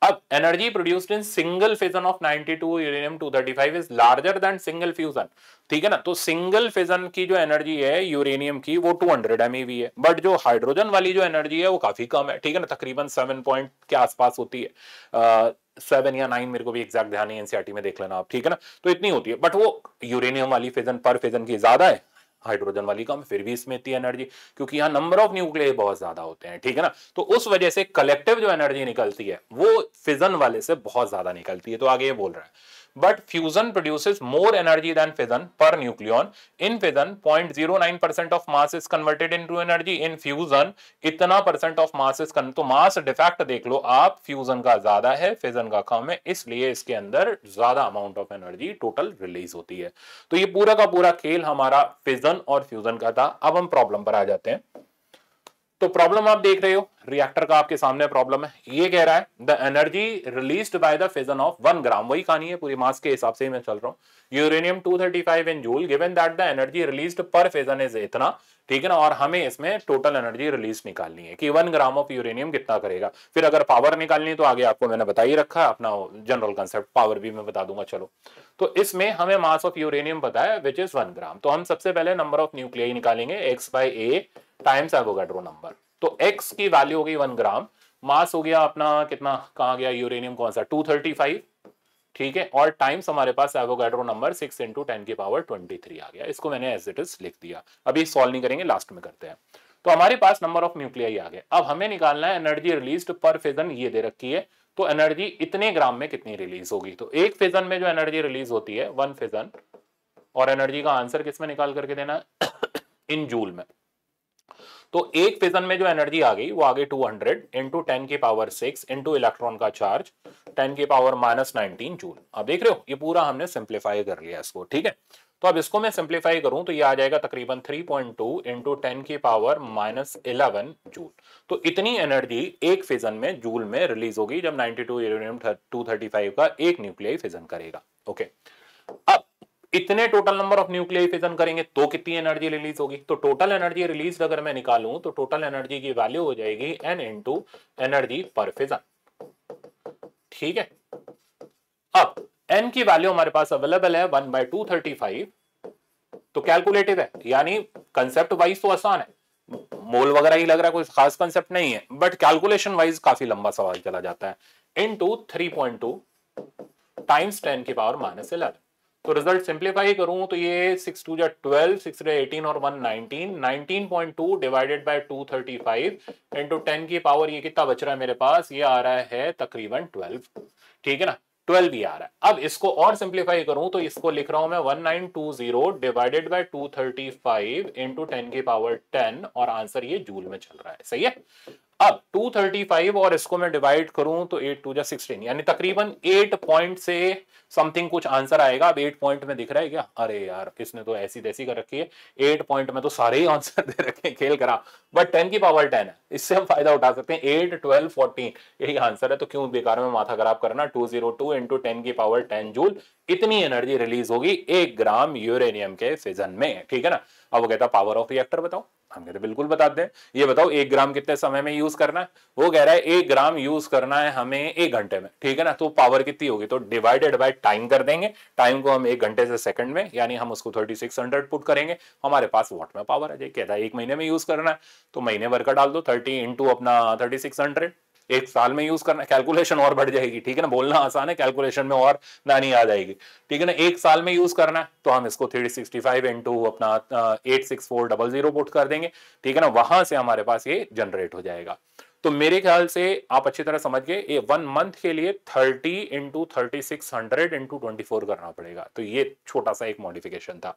अब energy produced in single fission of 92 uranium 235 is larger than single fusion ठीक है ना तो सिंगल फिजन की जो एनर्जी है यूरेनियम की वो 200 हंड्रेड एमईवी है बट जो हाइड्रोजन वाली जो एनर्जी है वो काफी कम है ठीक है ना तकरीबन सेवन पॉइंट के आसपास होती है सेवन या नाइन मेरे को भी एग्जैक्ट ध्यान एनसीआर एनसीआरटी में देख लेना आप ठीक है ना तो इतनी होती है बट वो यूरेनियम वाली फिजन पर फिजन की ज्यादा है हाइड्रोजन वाली कम फिर भी इसमें इतनी एनर्जी क्योंकि यहाँ नंबर ऑफ न्यूक्लियर बहुत ज्यादा होते हैं ठीक है ना तो उस वजह से कलेक्टिव जो एनर्जी निकलती है वो फिजन वाले से बहुत ज्यादा निकलती है तो आगे ये बोल रहा है but fusion produces more energy than fission per nucleon. In fission, 0.09% of mass is converted into energy. In fusion, इतना परसेंट ऑफ मास इज तो मास डिफेक्ट देख लो आप फ्यूजन का ज्यादा है फिजन का कम है इसलिए इसके अंदर ज्यादा amount of energy total release होती है तो ये पूरा का पूरा खेल हमारा फिजन और फ्यूजन का था अब हम प्रॉब्लम पर आ जाते हैं तो प्रॉब्लम आप देख रहे हो रिएक्टर का आपके सामने प्रॉब्लम है ये कह रहा है the energy released by the fission of one gram वही कहानी है पूरी मास के हिसाब से ही मैं चल रहा हूं uranium 235 in joule given that the energy released per fission is इतना ठीक है ना और हमें इसमें टोटल एनर्जी रिलीज निकालनी है कि वन ग्राम ऑफ यूरेनियम कितना करेगा फिर अगर पावर निकालनी है तो आगे आपको मैंने बता ही रखा है अपना जनरल कंसेप्ट पावर भी मैं बता दूंगा चलो तो इसमें हमें मास ऑफ यूरेनियम बताया विच इज वन ग्राम तो हम सबसे पहले नंबर ऑफ न्यूक्लियाई निकालेंगे x by a times Avogadro number तो एक्स की वैल्यू हो गई वन ग्राम मास हो गया अपना कितना कहा गया यूरेनियम कौन सा टू थर्टी फाइव ठीक है और टाइम्स हमारे पास Avogadro number six into ten की पावर ट्वेंटी थ्री आ गया इसको मैंने एज इट इज लिख दिया अभी सॉल्व नहीं करेंगे लास्ट में करते हैं तो हमारे पास नंबर ऑफ न्यूक्लियाई आ गए अब हमें निकालना है एनर्जी रिलीज पर फेजन ये दे रखी है तो एनर्जी इतने ग्राम में कितनी रिलीज होगी तो एक फेजन में जो एनर्जी रिलीज होती है वन फेजन और एनर्जी का आंसर किसमें निकाल करके देना इन जूल में तो एक फिजन में जो एनर्जी आ गई वो आ गई 200 हंड्रेड इंटू टेन के पावर सिक्स इंटू इलेक्ट्रॉन का चार्ज टेन के पावर माइनस नाइनटीन जूल अब देख रहे हो ये पूरा हमने सिंप्लीफाई कर लिया इसको ठीक है तो अब इसको मैं सिंप्लीफाई करूं तो ये आ जाएगा तकरीबन 3.2 पॉइंट टू इंटू टेन की पावर माइनस इलेवन जूल तो इतनी एनर्जी एक फिजन में जूल में रिलीज होगी जब 92 टू यूरेनियम टू का एक न्यूक्लियाई फिजन करेगा ओके अब इतने total number of nuclear fission करेंगे तो कितनी एनर्जी रिलीज होगी तो टोटल एनर्जी रिलीज अगर मैं निकालू तो टोटल एनर्जी की वैल्यू हो जाएगी n in energy per fission ठीक है अब एन की वैल्यू हमारे पास अवेलेबल है one by two thirty five तो कैलकुलेटिव है यानी कंसेप्ट वाइज तो आसान है मोल वगैरह ही लग रहा है कोई खास कंसेप्ट नहीं है बट कैलकुलेशन वाइज काफी लंबा सवाल चला जाता है into three point two times ten की पावर माइनस इलेवन तो रिजल्ट सिंप्लीफाई करूं तो ये सिक्स टू जो ट्वेल्व सिक्स एटीन और one nineteen nineteen point two divided by two thirty five into ten की पावर ये कितना बच रहा है मेरे पास ये आ रहा है तकरीबन ट्वेल्व ठीक है ना ट्वेल्व ही आ रहा है अब इसको और सिंप्लीफाई करूं तो इसको लिख रहा हूं मैं one nine two zero divided by two thirty five into ten की पावर टेन और आंसर ये जूल में चल रहा है सही है अब 235 और इसको मैं डिवाइड करूं तो 8 टू जा सिक्सटीन यानी तकरीबन 8 पॉइंट से समथिंग कुछ आंसर आएगा अब 8 पॉइंट में दिख रहा है क्या अरे यार किसने तो ऐसी तैसी कर रखी है 8 पॉइंट में तो सारे ही आंसर दे रखे हैं खेल करा बट 10 की पावर 10 है इससे हम फायदा उठा सकते हैं एट ट्वेल्व फोर्टीन यही आंसर है तो क्यों बेकार में माथा खराब करना two zero two into ten की पावर टेन जूल इतनी एनर्जी रिलीज होगी एक ग्राम यूरेनियम के सीजन में ठीक है ना अब वो कहता पावर ऑफ रिएक्टर बताओ हम कहते बिल्कुल बता दें ये बताओ एक ग्राम कितने समय में यूज करना है वो कह रहा है एक ग्राम यूज करना है हमें एक घंटे में ठीक है ना तो पावर कितनी होगी तो डिवाइडेड बाय टाइम कर देंगे टाइम को हम एक घंटे से सेकंड में यानी हम उसको थर्टी सिक्स हंड्रेड पुट करेंगे हमारे पास वॉट में पावर आ जाए कहता है एक महीने में यूज करना है तो महीने भर का डाल दो थर्टी इंटू अपना थर्टी सिक्स हंड्रेड एक साल में यूज करना कैलकुलेशन और बढ़ जाएगी ठीक है ना बोलना आसान है कैलकुलेशन में और नानी आ जाएगी ठीक है ना एक साल में यूज करना है तो हम इसको थ्री सिक्सटी फाइव इंटू अपना eight six four double zero put कर देंगे ठीक है ना वहां से हमारे पास ये जनरेट हो जाएगा तो मेरे ख्याल से आप अच्छी तरह समझ गए ये वन मंथ के लिए thirty into thirty six hundred into twenty four करना पड़ेगा तो ये छोटा सा एक मॉडिफिकेशन था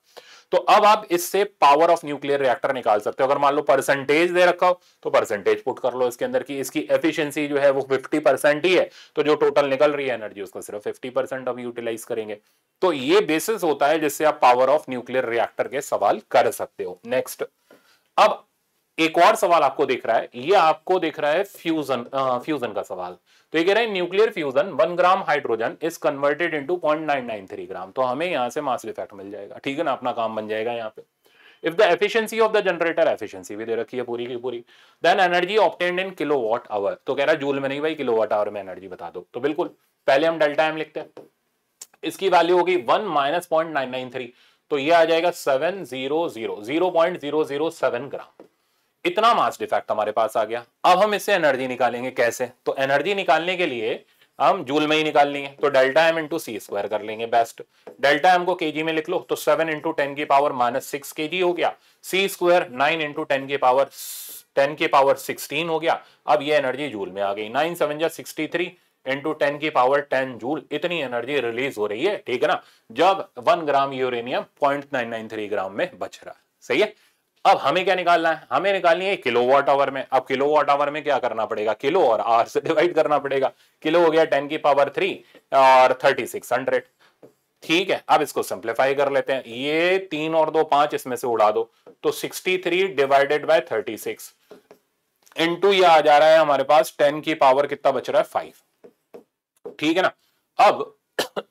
तो अब आप इससे पावर ऑफ न्यूक्लियर रिएक्टर निकाल सकते हो अगर मान लो परसेंटेज दे रखा हो तो परसेंटेज पुट कर लो इसके अंदर की इसकी एफिशियंसी जो है वो फिफ्टी परसेंट ही है तो जो टोटल निकल रही है एनर्जी उसको सिर्फ फिफ्टी परसेंट अब यूटिलाइज करेंगे तो ये बेसिस होता है जिससे आप पावर ऑफ न्यूक्लियर रिएक्टर के सवाल कर सकते हो नेक्स्ट अब एक और सवाल आपको देख रहा है ये आपको देख रहा है फ्यूजन आ, फ्यूजन का सवाल तो ये कह रहा है nuclear fusion one gram hydrogen is converted into point nine nine three gram तो हमें यहां से मास इफेक्ट मिल जाएगा ठीक है ना अपना काम बन जाएगा यहाँ पे if the efficiency of the generator efficiency भी दे रखी है पूरी की पूरी then energy obtained in kilo hour तो कह रहा है जूल में नहीं भाई किलो आवर में एनर्जी बता दो तो बिल्कुल पहले हम डेल्टा एम लिखते हैं इसकी वैल्यू होगी one minus point nine nine three तो ये आ जाएगा seven zero zero zero point zero zero seven gram इतना मास डिफेक्ट हमारे पास आ गया अब हम इससे एनर्जी निकालेंगे कैसे तो एनर्जी निकालने के लिए हम जूल में ही निकालनी है तो delta M into C square कर लेंगे बेस्ट डेल्टा एम को केजी में लिख लो तो सेवन इंटू टेन की power minus six K G हो गया C square nine into ten की पावर टेन की पावर सिक्सटीन हो गया अब ये एनर्जी जूल में आ गई नाइन सेवन जा सिक्सटी थ्री इंटू टेन की पावर टेन जूल इतनी एनर्जी रिलीज हो रही है ठीक है ना जब one gram uranium point nine nine three gram में बच रहा है सही है अब हमें क्या निकालना है हमें निकालनी है किलो वॉट आवर में अब किलो वॉट आवर में क्या करना पड़ेगा किलो और आर से डिवाइड करना पड़ेगा किलो हो गया टेन की पावर थ्री और थर्टी सिक्स हंड्रेड ठीक है अब इसको सिंप्लीफाई कर लेते हैं ये तीन और दो पांच इसमें से उड़ा दो तो sixty three divided by thirty six into यह आ जा रहा है हमारे पास टेन की पावर कितना बच रहा है फाइव ठीक है ना अब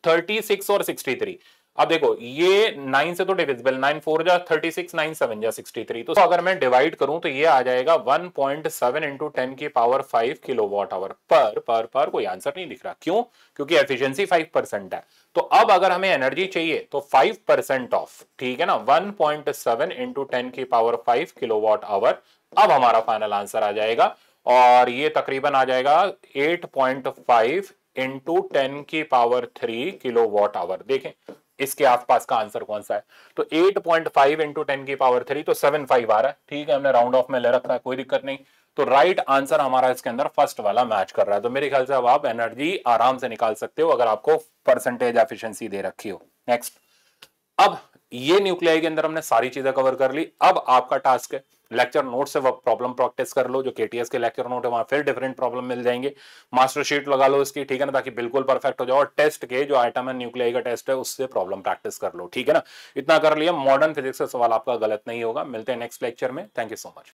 थर्टी सिक्स और सिक्सटी थ्री अब देखो ये नाइन से तो डिविजिबल नाइन फोर जा थर्टी सिक्स नाइन सेवन जा सिक्सटी थ्री तो अगर मैं डिवाइड करूं तो ये आ जाएगा one point seven into ten की power five kilowatt hour पर पर पर कोई आंसर नहीं दिख रहा क्यों क्योंकि एफिशिएंसी फाइव परसेंट है तो अब अगर हमें एनर्जी चाहिए तो फाइव परसेंट ऑफ ठीक है ना one point seven into ten की power five kilowatt hour अब हमारा फाइनल आंसर आ जाएगा और ये तकरीबन आ जाएगा eight point five into ten की power three kilowatt hour देखें इसके आसपास का आंसर कौन सा है तो 8.5 पॉइंट फाइव इंटू टेन की पावर थ्री तो सेवन फाइव आ रहा है ठीक है हमने राउंड ऑफ में ले रखा है कोई दिक्कत नहीं तो राइट आंसर हमारा इसके अंदर फर्स्ट वाला मैच कर रहा है तो मेरे ख्याल से अब आप एनर्जी आराम से निकाल सकते हो अगर आपको परसेंटेज एफिशिएंसी दे रखी हो नेक्स्ट अब ये न्यूक्लियाई के अंदर हमने सारी चीजें कवर कर ली अब आपका टास्क है लेक्चर नोट से प्रॉब्लम प्रैक्टिस कर लो जो केटीएस के लेक्चर नोट है वहां फिर डिफरेंट प्रॉब्लम मिल जाएंगे मास्टर शीट लगा लो इसकी ठीक है ना ताकि बिल्कुल परफेक्ट हो जाओ और टेस्ट के जो आइटम है न्यूक्लियाई का टेस्ट है उससे प्रॉब्लम प्रैक्टिस कर लो ठीक है ना इतना कर लिया मॉडर्न फिजिक्स का सवाल आपका गलत नहीं होगा मिलते हैं नेक्स्ट लेक्चर में थैंक यू सो मच